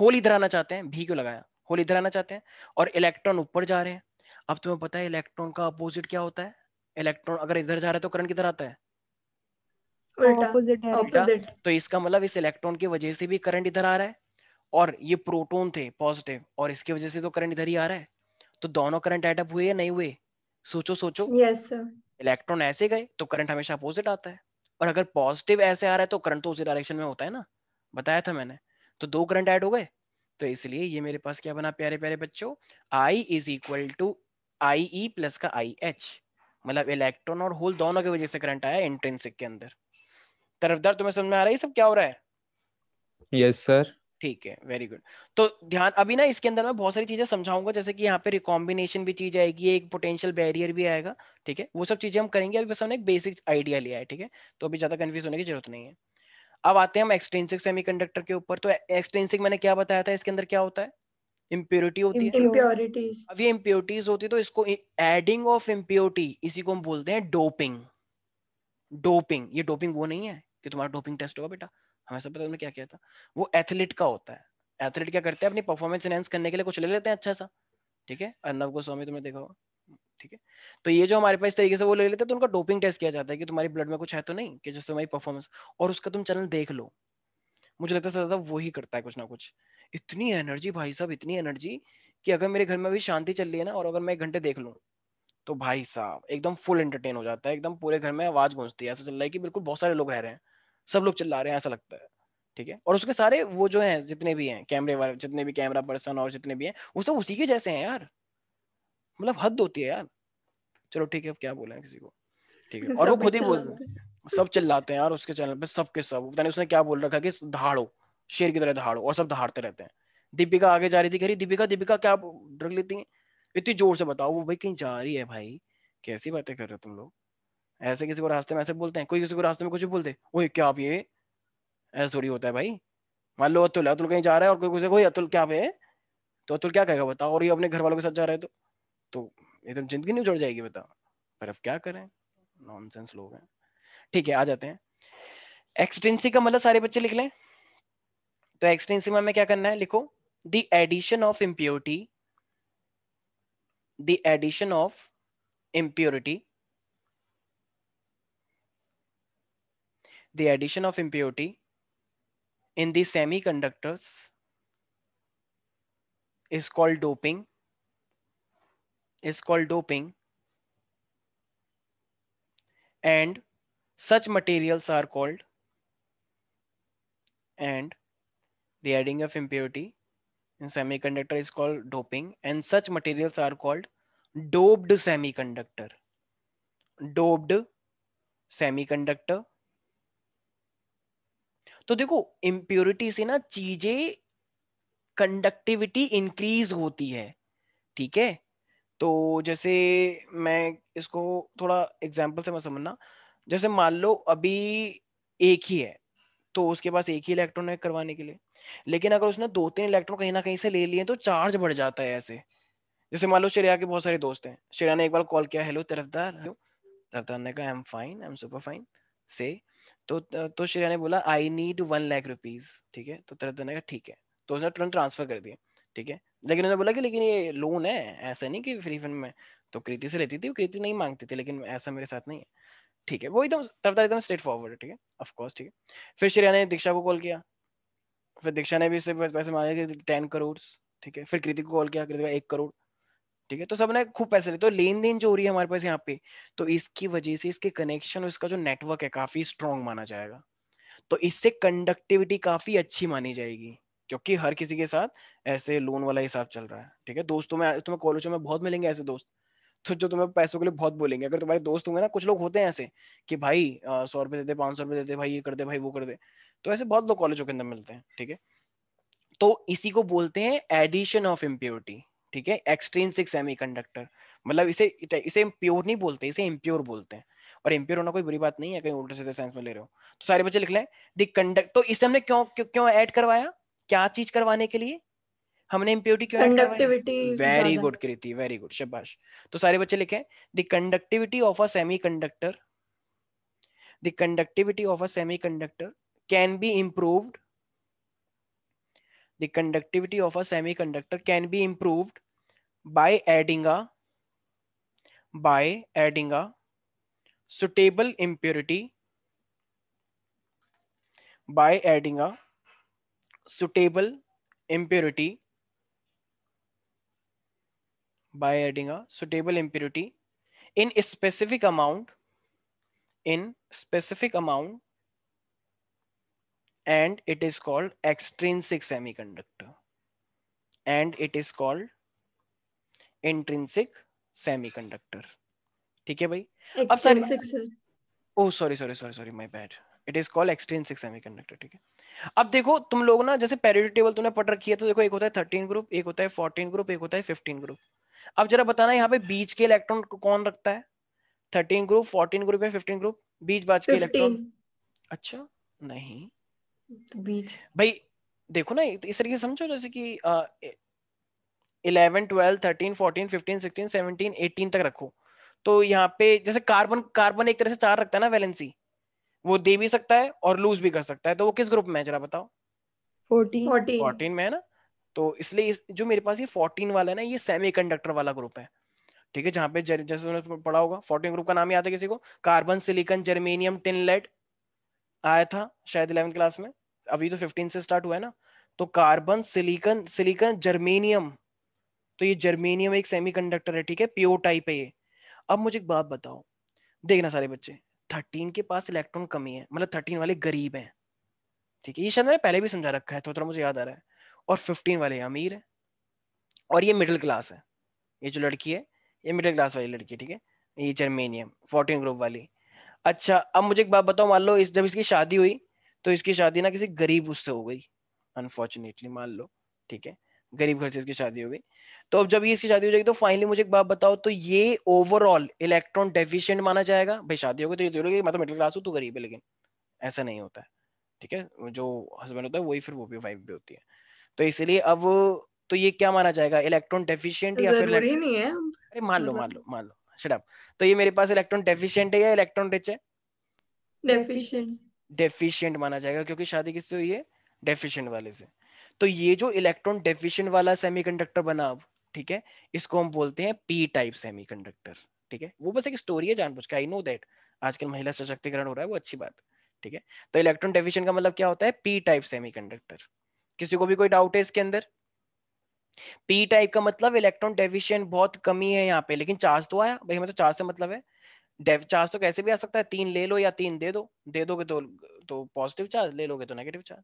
होल इधर आना चाहते हैं भी क्यों लगाया होल इधर आना चाहते हैं और इलेक्ट्रॉन ऊपर जा रहे हैं अब तुम्हें पता है इलेक्ट्रॉन का अपोजिट क्या होता है इलेक्ट्रॉन अगर इधर जा रहा है तो करंट किधर आता है तो इसका मतलब इस इलेक्ट्रॉन की वजह से भी करंट इधर आ रहा है और ये प्रोटोन थे पॉजिटिव और इसकी वजह से तो करंट इधर ही आ रहा है तो दोनों करंट एडअप हुए या नहीं हुए सोचो सोचो यस yes, इलेक्ट्रॉन ऐसे गए तो करंट हमेशा अपोजिट आता है और अगर पॉजिटिव ऐसे आ रहा है तो करंट तो उसी डायरेक्शन में होता है ना बताया था मैंने तो दो करंट ऐड हो गए तो इसलिए ये मेरे पास क्या बना प्यारे प्यारे बच्चों I is equal to I e plus का आई एच मतलब इलेक्ट्रॉन और होल दोनों की वजह से करंट आया इंट्रेंसिक के अंदर तरफदार तुम्हें समझ में आ रहा है सब क्या हो रहा है यस सर ठीक है वेरी गुड तो ध्यान अभी ना इसके अंदर मैं बहुत सारी चीजें समझाऊंगा जैसे कि यहाँ पे रिकॉम्बिनेशन भी चीज आएगी एक पोटेंशियल बैरियर भी आएगा ठीक है वो सब चीजें हम करेंगे अभी बस हमने एक बेसिक आइडिया लिया है ठीक है तो अभी ज्यादा कंफ्यूज होने की जरूरत नहीं है अब आते हैं हम एक्सटेंसिक सेमीकंडक्टर के ऊपर तो एक्सटेंसिक मैंने क्या बताया था इसके अंदर क्या होता है इम्प्योरिटी होती है अभी इम्प्योरिटीज होती है तो इसको एडिंग ऑफ इम्प्योरिटी इसी को हम बोलते हैं डोपिंग डोपिंग ये डोपिंग वो नहीं है कि तुम्हारा डोपिंग टेस्ट होगा बेटा हमें सब पता क्या किया था वो एथलीट का होता है एथलीट क्या करते हैं अपनी परफॉर्मेंस एनहेंस करने के लिए कुछ ले लेते हैं अच्छा सा ठीक है अर्नब गोस्वामी तुमने देखा होगा ठीक है तो ये जो हमारे पास तरीके से वो ले लेते हैं तो उनका डोपिंग टेस्ट किया जाता है कि तुम्हारी ब्लड में कुछ है तो नहीं कि जिससे तुम्हारी परफॉर्मेंस और उसका तुम चैनल देख लो मुझे लगता है ज्यादा वो ही करता है कुछ ना कुछ इतनी एनर्जी भाई साहब इतनी एनर्जी कि अगर मेरे घर में भी शांति चल रही है ना और अगर मैं एक घंटे देख लू तो भाई साहब एकदम फुल एंटरटेन हो जाता है एकदम पूरे घर में आवाज गूंजती है ऐसा चल रहा है कि बिल्कुल बहुत सारे लोग रह रहे हैं सब लोग चिल्ला रहे हैं ऐसा लगता है ठीक है और उसके सारे वो जो हैं जितने भी हैं कैमरे वाले जितने भी कैमरा पर्सन और जितने भी हैं वो सब उसी के जैसे हैं यार मतलब हद होती है यार चलो ठीक है क्या बोले किसी को ठीक है और वो खुद ही बोल सब चिल्लाते हैं यार उसके चैनल पे सब के सब पता नहीं उसने क्या बोल रखा कि धाड़ो शेर की तरह धाड़ो और सब धाड़ते रहते हैं दीपिका आगे जा रही थी कह रही दीपिका दीपिका क्या ड्रग लेती है इतनी जोर से बताओ वो भाई कहीं जा रही है भाई कैसी बातें कर रहे हो तुम लोग ऐसे किसी को रास्ते में ऐसे बोलते हैं कोई किसी को रास्ते में कुछ भी बोलते ओए क्या आप ये ऐसा थोड़ी होता है भाई मान लो अतुल अतुल कहीं जा रहा है और कोई किसी कोई अतुल क्या है तो अतुल क्या कहेगा बताओ और ये अपने घर वालों के साथ जा रहे हैं तो तो एकदम तो जिंदगी नहीं उजड़ जाएगी बता पर अब क्या करें नॉन लोग हैं ठीक है आ जाते हैं एक्सटेंसी का मतलब सारे बच्चे लिख लें तो एक्सटेंसी में हमें क्या करना है लिखो the addition of impurity the addition of impurity the addition of impurity in the semiconductors is called doping is called doping and such materials are called and the adding of impurity in semiconductor is called doping and such materials are called doped semiconductor doped semiconductor तो देखो impurity से ना चीजें conductivity increase होती है ठीक है तो जैसे मैं इसको थोड़ा एग्जाम्पल से मैं समझना जैसे मान लो अभी एक ही है तो उसके पास एक ही इलेक्ट्रॉन है करवाने के लिए लेकिन अगर उसने दो तीन इलेक्ट्रॉन कहीं ना कहीं से ले लिए तो चार्ज बढ़ जाता है ऐसे जैसे मान लो श्रेया के बहुत सारे दोस्त हैं श्रेया ने एक बार कॉल किया हेलो तरफदार हेलो तरफदार ने कहा I am fine I am super fine से तो तो श्रेया ने बोला I need one lakh rupees ठीक है तो तरत ने कहा ठीक है तो उसने तुरंत ट्रांसफर कर दिया ठीक है लेकिन उन्होंने बोला कि लेकिन ये लोन है ऐसा नहीं कि फ्री फंड में तो कृति से लेती थी कृति नहीं मांगती थी लेकिन ऐसा मेरे साथ नहीं है ठीक है वो एकदम तरता एकदम स्ट्रेट फॉरवर्ड ठीक है ऑफकोर्स ठीक है फिर श्रेया ने दीक्षा को कॉल किया फिर दीक्षा ने भी इससे पैसे मांगे टेन करोड़ ठीक है फिर कृति को कॉल किया कृति का एक करोड़ ठीक है तो सबने खूब पैसे लिए तो लेन देन जो हो रही है हमारे पास यहाँ पे तो इसकी वजह से इसके कनेक्शन और इसका जो नेटवर्क है काफी स्ट्रॉन्ग माना जाएगा तो इससे कंडक्टिविटी काफी अच्छी मानी जाएगी क्योंकि हर किसी के साथ ऐसे लोन वाला हिसाब चल रहा है ठीक है दोस्तों में तुम्हें कॉलेजों में बहुत मिलेंगे ऐसे दोस्त तो जो तुम्हें पैसों के लिए बहुत बोलेंगे अगर तुम्हारे दोस्त होंगे ना कुछ लोग होते हैं ऐसे कि भाई सौ रुपए देते पांच सौ रुपए देते भाई ये कर दे भाई वो कर दे तो ऐसे बहुत लोग कॉलेजों के अंदर मिलते हैं ठीक है तो इसी को बोलते हैं एडिशन ऑफ इम्प्योरिटी ठीक है एक्सट्रेंसिक सेमीकंडक्टर मतलब इसे इसे प्योर नहीं बोलते इसे इम्प्योर बोलते हैं और इम्प्योर होना कोई बुरी बात नहीं है कहीं उल्टे सीधे साइंस में ले रहे हो तो सारे बच्चे लिख लें दी कंडक्ट तो इसे हमने क्यों क्यों क्यों ऐड करवाया क्या चीज करवाने के लिए हमने इम्प्योरिटी क्यों add conductivity very good Kriti very good शाबाश तो सारे बच्चे लिखे the conductivity of a semiconductor the conductivity of a semiconductor can be improved the conductivity of a semiconductor can be improved by adding a by adding a suitable impurity by adding a suitable impurity by adding a suitable impurity in a specific amount in specific amount and it is called extrinsic semiconductor and it is called intrinsic semiconductor ठीक है भाई अब sir oh sorry sorry sorry sorry my bad it is called extrinsic semiconductor ठीक है अब देखो तुम लोग ना जैसे पेरिटी टेबल तुमने पढ़ रखी है तो देखो एक होता है 13 ग्रुप एक होता है 14 ग्रुप एक होता है 15 ग्रुप अब जरा बताना यहाँ पे बीच के इलेक्ट्रॉन कौन रखता है 13 ग्रुप 14 ग्रुप या 15 ग्रुप बीच बाज के इलेक्ट्रॉन अच्छा नहीं बीच भाई देखो ना इस तरीके समझो जैसे कि eleven twelve thirteen fourteen fifteen sixteen seventeen eighteen तक रखो तो यहाँ पे जैसे कार्बन कार्बन एक तरह से चार रखता है ना वैलेंसी वो दे भी सकता है और लूज भी कर सकता है तो वो किस ग्रुप में है जरा बताओ फोर्टीन में है ना तो इसलिए इस, जो मेरे पास ये फोर्टीन वाला है ना ये कंडक्टर वाला ग्रुप है ठीक है जहाँ पे जर, जैसे उन्होंने पढ़ा होगा फोर्टीन ग्रुप का नाम याद है किसी को कार्बन सिलिकन जर्मेनियम टिनलेट आया था शायद इलेवेंथ क्लास में अभी तो 15 से स्टार्ट हुआ है ना तो कार्बन सिलिकन सिलिकन जर्मेनियम तो ये जर्मेनियम एक सेमीकंडक्टर है ठीक है प्योर टाइप है ये अब मुझे एक बात बताओ देखना सारे बच्चे थर्टीन के पास इलेक्ट्रॉन कमी है मतलब थर्टीन वाले गरीब हैं ठीक है ये शायद मैंने पहले भी समझा रखा है थोड़ा तो थोड़ा मुझे याद आ रहा है और फिफ्टीन वाले अमीर है और ये मिडिल क्लास है ये जो लड़की है ये मिडिल क्लास वाली लड़की ठीक है ये जर्मेनियम फोर्टीन ग्रुप वाली अच्छा अब मुझे एक बात बताओ मान लो इस जब इसकी शादी हुई तो इसकी शादी ना किसी गरीब उससे हो गई अनफॉर्चुनेटली मान लो ठीक है गरीब घर से इसकी शादी हो गई तो अब जब ये इसकी शादी हो जाएगी तो फाइनली मुझे एक बात बताओ तो ये ओवरऑल इलेक्ट्रॉन डेफिशिएंट माना जाएगा भाई शादी हो गई तो ये बोलोगे मैं तो मिडिल क्लास हूँ तो गरीब है लेकिन ऐसा नहीं होता है ठीक है जो हस्बैंड होता है वही फिर वो भी वाइफ भी होती है तो इसलिए अब तो ये क्या माना जाएगा इलेक्ट्रॉन डेफिशिएंट या फिर नहीं है अरे मान लो मतलब मान लो मान लो शट अप तो ये मेरे पास इलेक्ट्रॉन डेफिशिएंट है या इलेक्ट्रॉन रिच है डेफिशिएंट डेफिशियंट माना जाएगा क्योंकि शादी किससे हुई है डेफिशियंट वाले से तो ये जो इलेक्ट्रॉन डेफिशियंट वाला सेमीकंडक्टर बना अब ठीक है इसको हम बोलते हैं पी टाइप सेमीकंडक्टर ठीक है वो बस एक स्टोरी है जानबूझ के आई नो दैट आजकल महिला सशक्तिकरण हो रहा है वो अच्छी बात ठीक है तो इलेक्ट्रॉन डेफिशिएंट का मतलब क्या होता है पी टाइप सेमीकंडक्टर किसी को भी कोई डाउट है इसके अंदर पी टाइप का मतलब इलेक्ट्रॉन डेफिशियन बहुत कमी है यहाँ पे लेकिन चार्ज तो आया भाई हमें तो चार्ज से मतलब है डेव चार्ज तो कैसे भी आ सकता है तीन ले लो या तीन दे दो दे दोगे तो तो पॉजिटिव चार्ज ले लोगे तो नेगेटिव चार्ज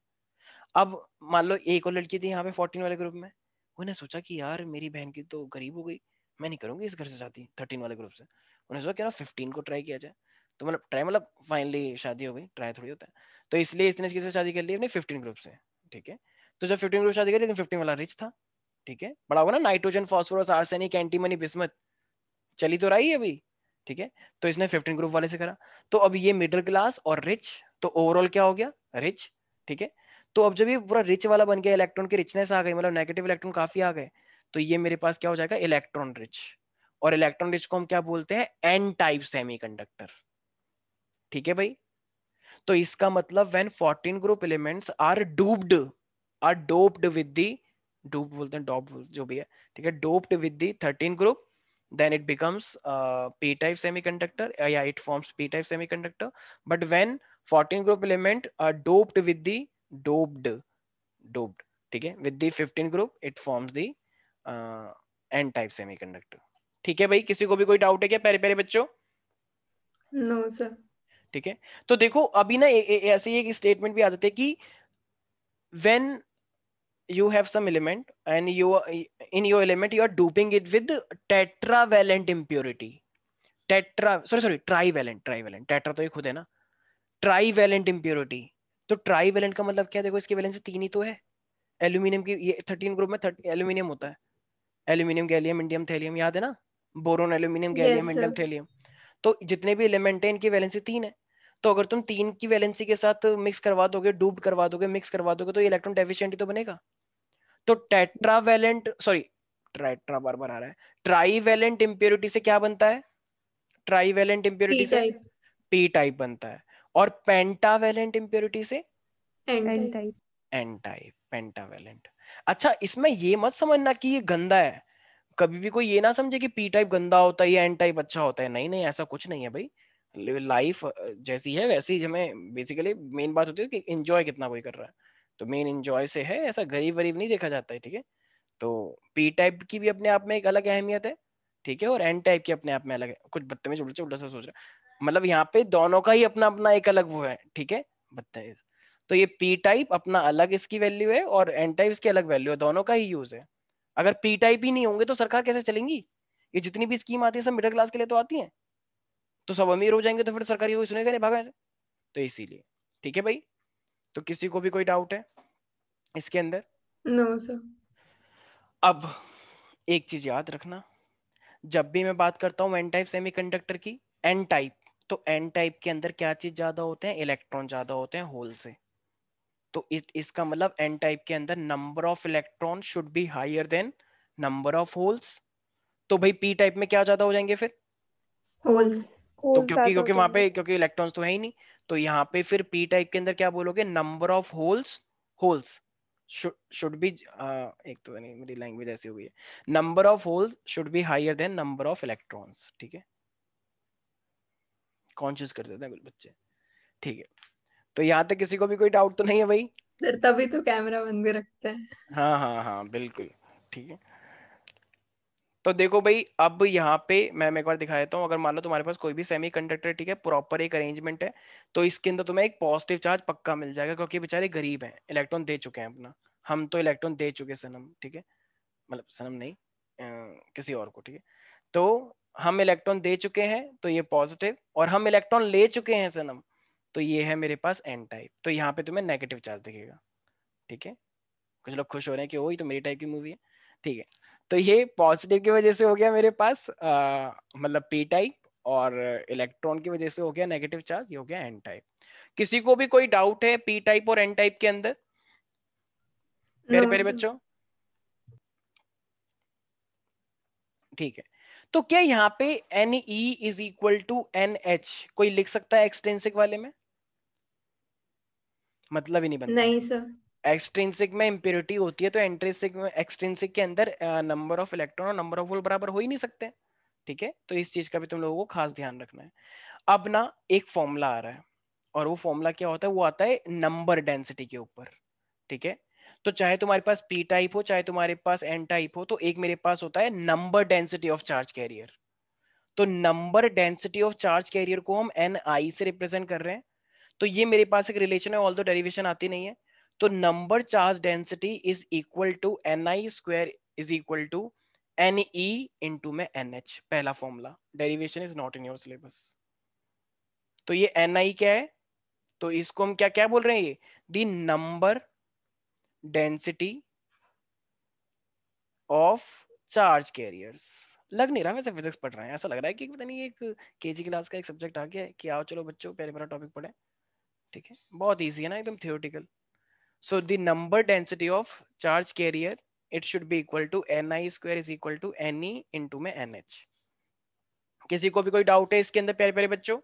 अब मान लो एक और लड़की थी यहाँ पे फोर्टीन वाले ग्रुप में उन्हें सोचा कि यार मेरी बहन की तो गरीब हो गई मैं नहीं करूंगी इस घर से जाती थर्टीन वाले ग्रुप से उन्हें सोचा क्या फिफ्टीन को ट्राई किया जाए तो मतलब ट्राई मतलब फाइनली शादी हो गई ट्राई थोड़ी होता है तो इसलिए इसने किसी से शादी कर ली अपने फिफ्टीन ग्रुप से ठीक है तो जब फिफ्टीन ग्रुप शादी कर लेकिन फिफ्टीन वाला रिच था ठीक है बड़ा होगा ना nitrogen phosphorus arsenic antimony bismuth चली तो रही है अभी ठीक है तो इसने फिफ्टीन ग्रुप वाले से करा तो अब ये मिडिल क्लास और रिच तो ओवरऑल क्या हो गया रिच ठीक है तो अब जब ये पूरा रिच वाला बन गया इलेक्ट्रॉन की रिचनेस आ गई मतलब नेगेटिव इलेक्ट्रॉन काफी आ गए तो ये मेरे पास क्या हो जाएगा इलेक्ट्रॉन रिच और इलेक्ट्रॉन रिच को हम क्या बोलते हैं एन टाइप सेमी ठीक है भाई तो इसका मतलब when fourteen group elements are doped are doped with the डूब बोलते हैं डॉप जो भी है ठीक है doped with the thirteen group then it becomes a p-type semiconductor uh, yeah it forms p-type semiconductor but when 14 group element are doped with the doped doped okay with the 15 group it forms the uh, n-type semiconductor ठीक है भाई किसी को भी कोई doubt है क्या प्यारे प्यारे बच्चों नो सर ठीक है तो देखो अभी ना ऐसे एक स्टेटमेंट भी आ जाते है कि when you have some element and you in your element you are doping it with tetravalent impurity tetra sorry sorry trivalent trivalent tetra to ये khud hai na trivalent impurity to trivalent का मतलब क्या dekho iski valency teen hi to hai aluminum ki ye 13 group group में aluminium होता है aluminium gallium indium thallium याद है ना boron aluminium gallium indium thallium to jitne bhi element hai inki valency teen hai तो अगर तुम तीन की वैलेंसी के साथ मिक्स करवा दोगे डूब करवा दोगे मिक्स करवा दोगे तो ये इलेक्ट्रॉन डेफिशिएंट ही तो बनेगा तो टेट्रावेलेंट सॉरी ट्राइट्रा बार बार आ रहा है ट्राईवेलेंट इंप्योरिटी से क्या बनता है ट्राईवेलेंट इंप्योरिटी से पी टाइप बनता है और पेंटावेलेंट इंप्योरिटी से N type N type pentavalent अच्छा इसमें ये मत समझना कि ये गंदा है कभी भी कोई ये ना समझे कि पी टाइप गंदा होता है या एन टाइप अच्छा होता है नहीं नहीं ऐसा कुछ नहीं है भाई लाइफ जैसी है वैसी हमें बेसिकली मेन बात होती है कि इंजॉय कितना कोई कर रहा है तो मेन इंजॉय से है ऐसा गरीब वरीब नहीं देखा जाता है ठीक है तो पी टाइप की भी अपने आप में एक अलग अहमियत है ठीक है और एन टाइप की अपने आप में अलग है कुछ में उल्टा उल्टा सा सोच रहा मतलब यहाँ पे दोनों का ही अपना अपना एक अलग वो है ठीक है बत्ते तो ये पी टाइप अपना अलग इसकी वैल्यू है और एन टाइप इसकी अलग वैल्यू है दोनों का ही यूज है अगर पी टाइप ही नहीं होंगे तो सरकार कैसे चलेंगी ये जितनी भी स्कीम आती है सब मिडिल क्लास के लिए तो आती है तो सब अमीर हो जाएंगे तो फिर सरकारी कोई सुनेगा नहीं भागा तो इसीलिए ठीक है भाई तो किसी को भी कोई डाउट है इसके अंदर नो no, सर अब एक चीज याद रखना जब भी मैं बात करता हूँ एन टाइप सेमीकंडक्टर की एन टाइप तो एन टाइप के अंदर क्या चीज ज्यादा होते हैं इलेक्ट्रॉन ज्यादा होते हैं होल से तो इस, इसका मतलब एन टाइप के अंदर number of electron should be higher than number of holes तो भाई पी टाइप में क्या ज्यादा हो जाएंगे फिर होल्स तो क्योंकि क्योंकि वहां पे क्योंकि इलेक्ट्रॉन्स तो है ही नहीं तो यहाँ पे फिर पी टाइप के अंदर क्या बोलोगे number of holes holes should be एक तो नहीं मेरी लैंग्वेज ऐसी हो गई है number of holes should be higher than number of electrons ठीक है कॉन्शियस कर देते हैं कुछ बच्चे ठीक है तो यहाँ तक किसी को भी कोई डाउट तो नहीं है भाई तभी तो कैमरा बंद रखते हैं हाँ हाँ हाँ बिल्कुल ठीक है तो देखो भाई अब यहाँ पे मैं एक बार दिखा देता हूँ अगर मान लो तुम्हारे पास कोई भी सेमी कंडक्टर ठीक है प्रॉपर एक अरेंजमेंट है तो इसके अंदर तुम्हें एक पॉजिटिव चार्ज पक्का मिल जाएगा क्योंकि बेचारे गरीब हैं इलेक्ट्रॉन दे चुके हैं अपना हम तो इलेक्ट्रॉन दे चुके सनम ठीक है मतलब सनम नहीं आ, किसी और को ठीक है तो हम इलेक्ट्रॉन दे चुके हैं तो ये पॉजिटिव और हम इलेक्ट्रॉन ले चुके हैं सनम तो ये है मेरे पास एन टाइप तो यहाँ पे तुम्हें नेगेटिव चार्ज दिखेगा ठीक है कुछ लोग खुश हो रहे हैं कि वही तो मेरी टाइप की मूवी है ठीक है तो ये पॉजिटिव की वजह से हो गया मेरे पास मतलब पी टाइप और इलेक्ट्रॉन की वजह से हो गया नेगेटिव चार्ज ये हो गया एन टाइप किसी को भी कोई डाउट है पी टाइप और एन टाइप के अंदर मेरे मेरे बच्चों ठीक है तो क्या यहाँ पे N E is equal to N H कोई लिख सकता है एक्सटेंसिक वाले में मतलब ही नहीं बनता नहीं सर एक्सट्रेंसिक में इम्प्योरिटी होती है तो एंट्रेसिक में एक्सट्रिंसिक के अंदर नंबर ऑफ इलेक्ट्रॉन और नंबर ऑफ होल बराबर हो ही नहीं सकते ठीक है तो इस चीज का भी तुम लोगों को खास ध्यान रखना है अब ना एक फॉर्मूला आ रहा है और वो फॉर्मूला क्या होता है वो आता है नंबर डेंसिटी के ऊपर ठीक है तो चाहे तुम्हारे पास पी टाइप हो चाहे तुम्हारे पास एन टाइप हो तो एक मेरे पास होता है number density of charge carrier तो number density of charge carrier को हम एन आई से रिप्रेजेंट कर रहे हैं तो ये मेरे पास एक रिलेशन है ऑल डेरिवेशन आती नहीं है तो number charge density is equal to N I square is equal to N E into में एन एच पहला formula derivation is not in your syllabus तो ये एन आई क्या है तो इसको हम क्या क्या बोल रहे हैं ये the number density of charge carriers लग नहीं रहा वैसे फिजिक्स पढ़ रहे हैं ऐसा लग रहा है कि पता नहीं एक केजी क्लास का एक सब्जेक्ट आ गया है कि आओ चलो बच्चों पहले मेरा टॉपिक पढ़े ठीक है बहुत ईजी है ना एकदम theoretical So the number density of charge carrier, it should be equal to Ni square is equal to Ne into me Nh. किसी को भी कोई डाउट है इसके अंदर प्यारे प्यारे बच्चों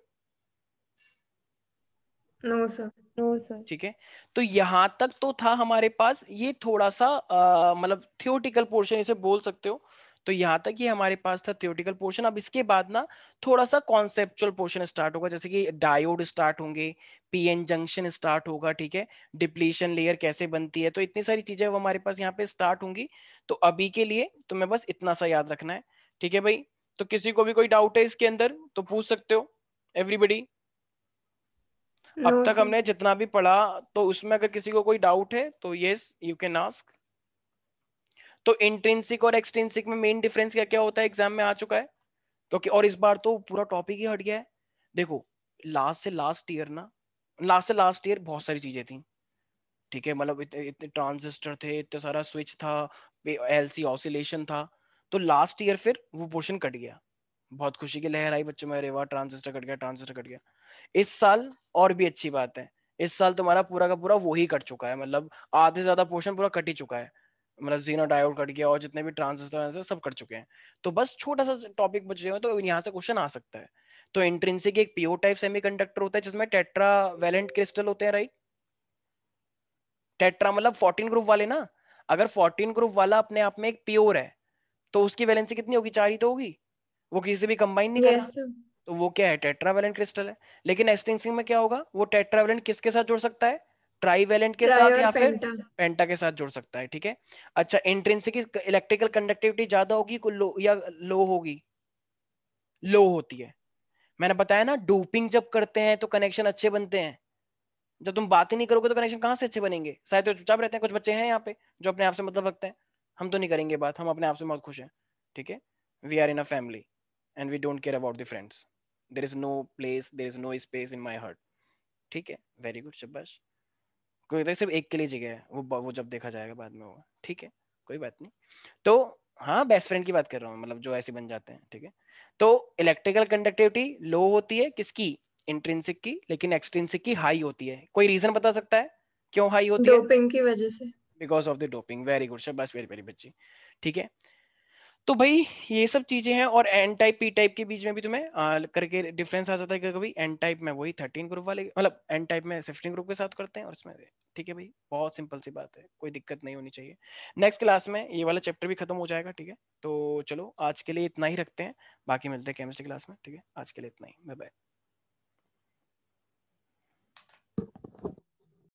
नो सर नो सर ठीक है तो यहाँ तक तो था हमारे पास ये थोड़ा सा मतलब थियोटिकल पोर्शन इसे बोल सकते हो तो यहाँ तक ये हमारे पास था थियोटिकल पोर्शन अब इसके बाद ना थोड़ा सा कॉन्सेप्चुअल पोर्शन स्टार्ट होगा जैसे कि डायोड स्टार्ट होंगे पीएन जंक्शन स्टार्ट होगा ठीक है डिप्लीशन लेयर कैसे बनती है तो इतनी सारी चीजें वो हमारे पास यहाँ पे स्टार्ट होंगी तो अभी के लिए तुम्हें तो बस इतना सा याद रखना है ठीक है भाई तो किसी को भी कोई डाउट है इसके अंदर तो पूछ सकते हो एवरीबडी अब तक हमने जितना भी पढ़ा तो उसमें अगर किसी को कोई डाउट है तो यस यू कैन आस्क तो इंट्रेंसिक और एक्सटेंसिक में मेन डिफरेंस क्या क्या होता है एग्जाम में आ चुका है क्योंकि तो और इस बार तो पूरा टॉपिक ही हट गया है देखो लास्ट से लास्ट ईयर ना लास्ट से लास्ट ईयर बहुत सारी चीजें थी ठीक है मतलब इतने ट्रांजिस्टर थे इतना सारा स्विच था एल सी ऑसिलेशन था तो लास्ट ईयर फिर वो पोर्शन कट गया बहुत खुशी की लहर आई बच्चों में अरे वाह ट्रांजिस्टर कट गया ट्रांजिस्टर कट गया इस साल और भी अच्छी बात है इस साल तुम्हारा पूरा का पूरा वो ही कट चुका है मतलब आधे ज्यादा पोर्शन पूरा कट ही चुका है मतलब जीनो डायोड कट गया और जितने भी ट्रांजिस्टर हैं सब कट चुके हैं तो बस छोटा सा टॉपिक बच गया तो यहाँ से क्वेश्चन आ सकता है तो इंट्रिंसिक एक पीओ टाइप सेमीकंडक्टर होता है जिसमें टेट्रा वैलेंट क्रिस्टल होते हैं राइट टेट्रा मतलब फोर्टीन ग्रुप वाले ना अगर फोर्टीन ग्रुप वाला अपने आप में एक प्योर है तो उसकी वैलेंसी कितनी होगी चार ही तो होगी वो किसी से भी कंबाइन नहीं yes. करना तो वो क्या है टेट्रावेलेंट क्रिस्टल है लेकिन एक्सटेंसिंग में क्या होगा वो टेट्रावेलेंट किसके साथ जुड़ सकता है ट्राइवेलेंट के साथ या फिर पेंटा के साथ जुड़ सकता है ठीक है अच्छा इंट्रेंसिक इलेक्ट्रिकल कंडक्टिविटी ज्यादा होगी लो, या लो होगी लो होती है मैंने बताया ना डोपिंग जब करते हैं तो कनेक्शन अच्छे बनते हैं जब तुम बात ही नहीं करोगे तो कनेक्शन कहाँ से अच्छे बनेंगे शायद तो चुपचाप रहते हैं कुछ बच्चे हैं यहाँ पे जो अपने आप से मतलब रखते हैं हम तो नहीं करेंगे बात हम अपने आप से बहुत खुश हैं ठीक है we are in a family and we don't care about the friends there is no place there is no space in my heart ठीक है वेरी गुड शब्बाश कोई कहता तो सिर्फ एक के लिए जगह है वो वो जब देखा जाएगा बाद में वो ठीक है कोई बात नहीं तो हाँ बेस्ट फ्रेंड की बात कर रहा हूँ मतलब जो ऐसे बन जाते हैं ठीक है तो इलेक्ट्रिकल कंडक्टिविटी लो होती है किसकी इंट्रेंसिक की लेकिन एक्सट्रेंसिक की हाई होती है कोई रीजन बता सकता है क्यों हाई होती है डोपिंग की वजह से because of the doping very good sir बस वेरी वेरी बच्ची ठीक है तो भाई ये सब चीजें हैं और एन टाइप पी टाइप के बीच में भी तुम्हें आ, करके डिफरेंस आ जाता है कभी एन टाइप में वही थर्टीन ग्रुप वाले मतलब एन टाइप में सिफ्टिंग ग्रुप के साथ करते हैं और इसमें ठीक है भाई बहुत सिंपल सी बात है कोई दिक्कत नहीं होनी चाहिए नेक्स्ट क्लास में ये वाला चैप्टर भी खत्म हो जाएगा ठीक है तो चलो आज के लिए इतना ही रखते हैं बाकी मिलते हैं केमिस्ट्री क्लास में ठीक है आज के लिए इतना ही बाय बाय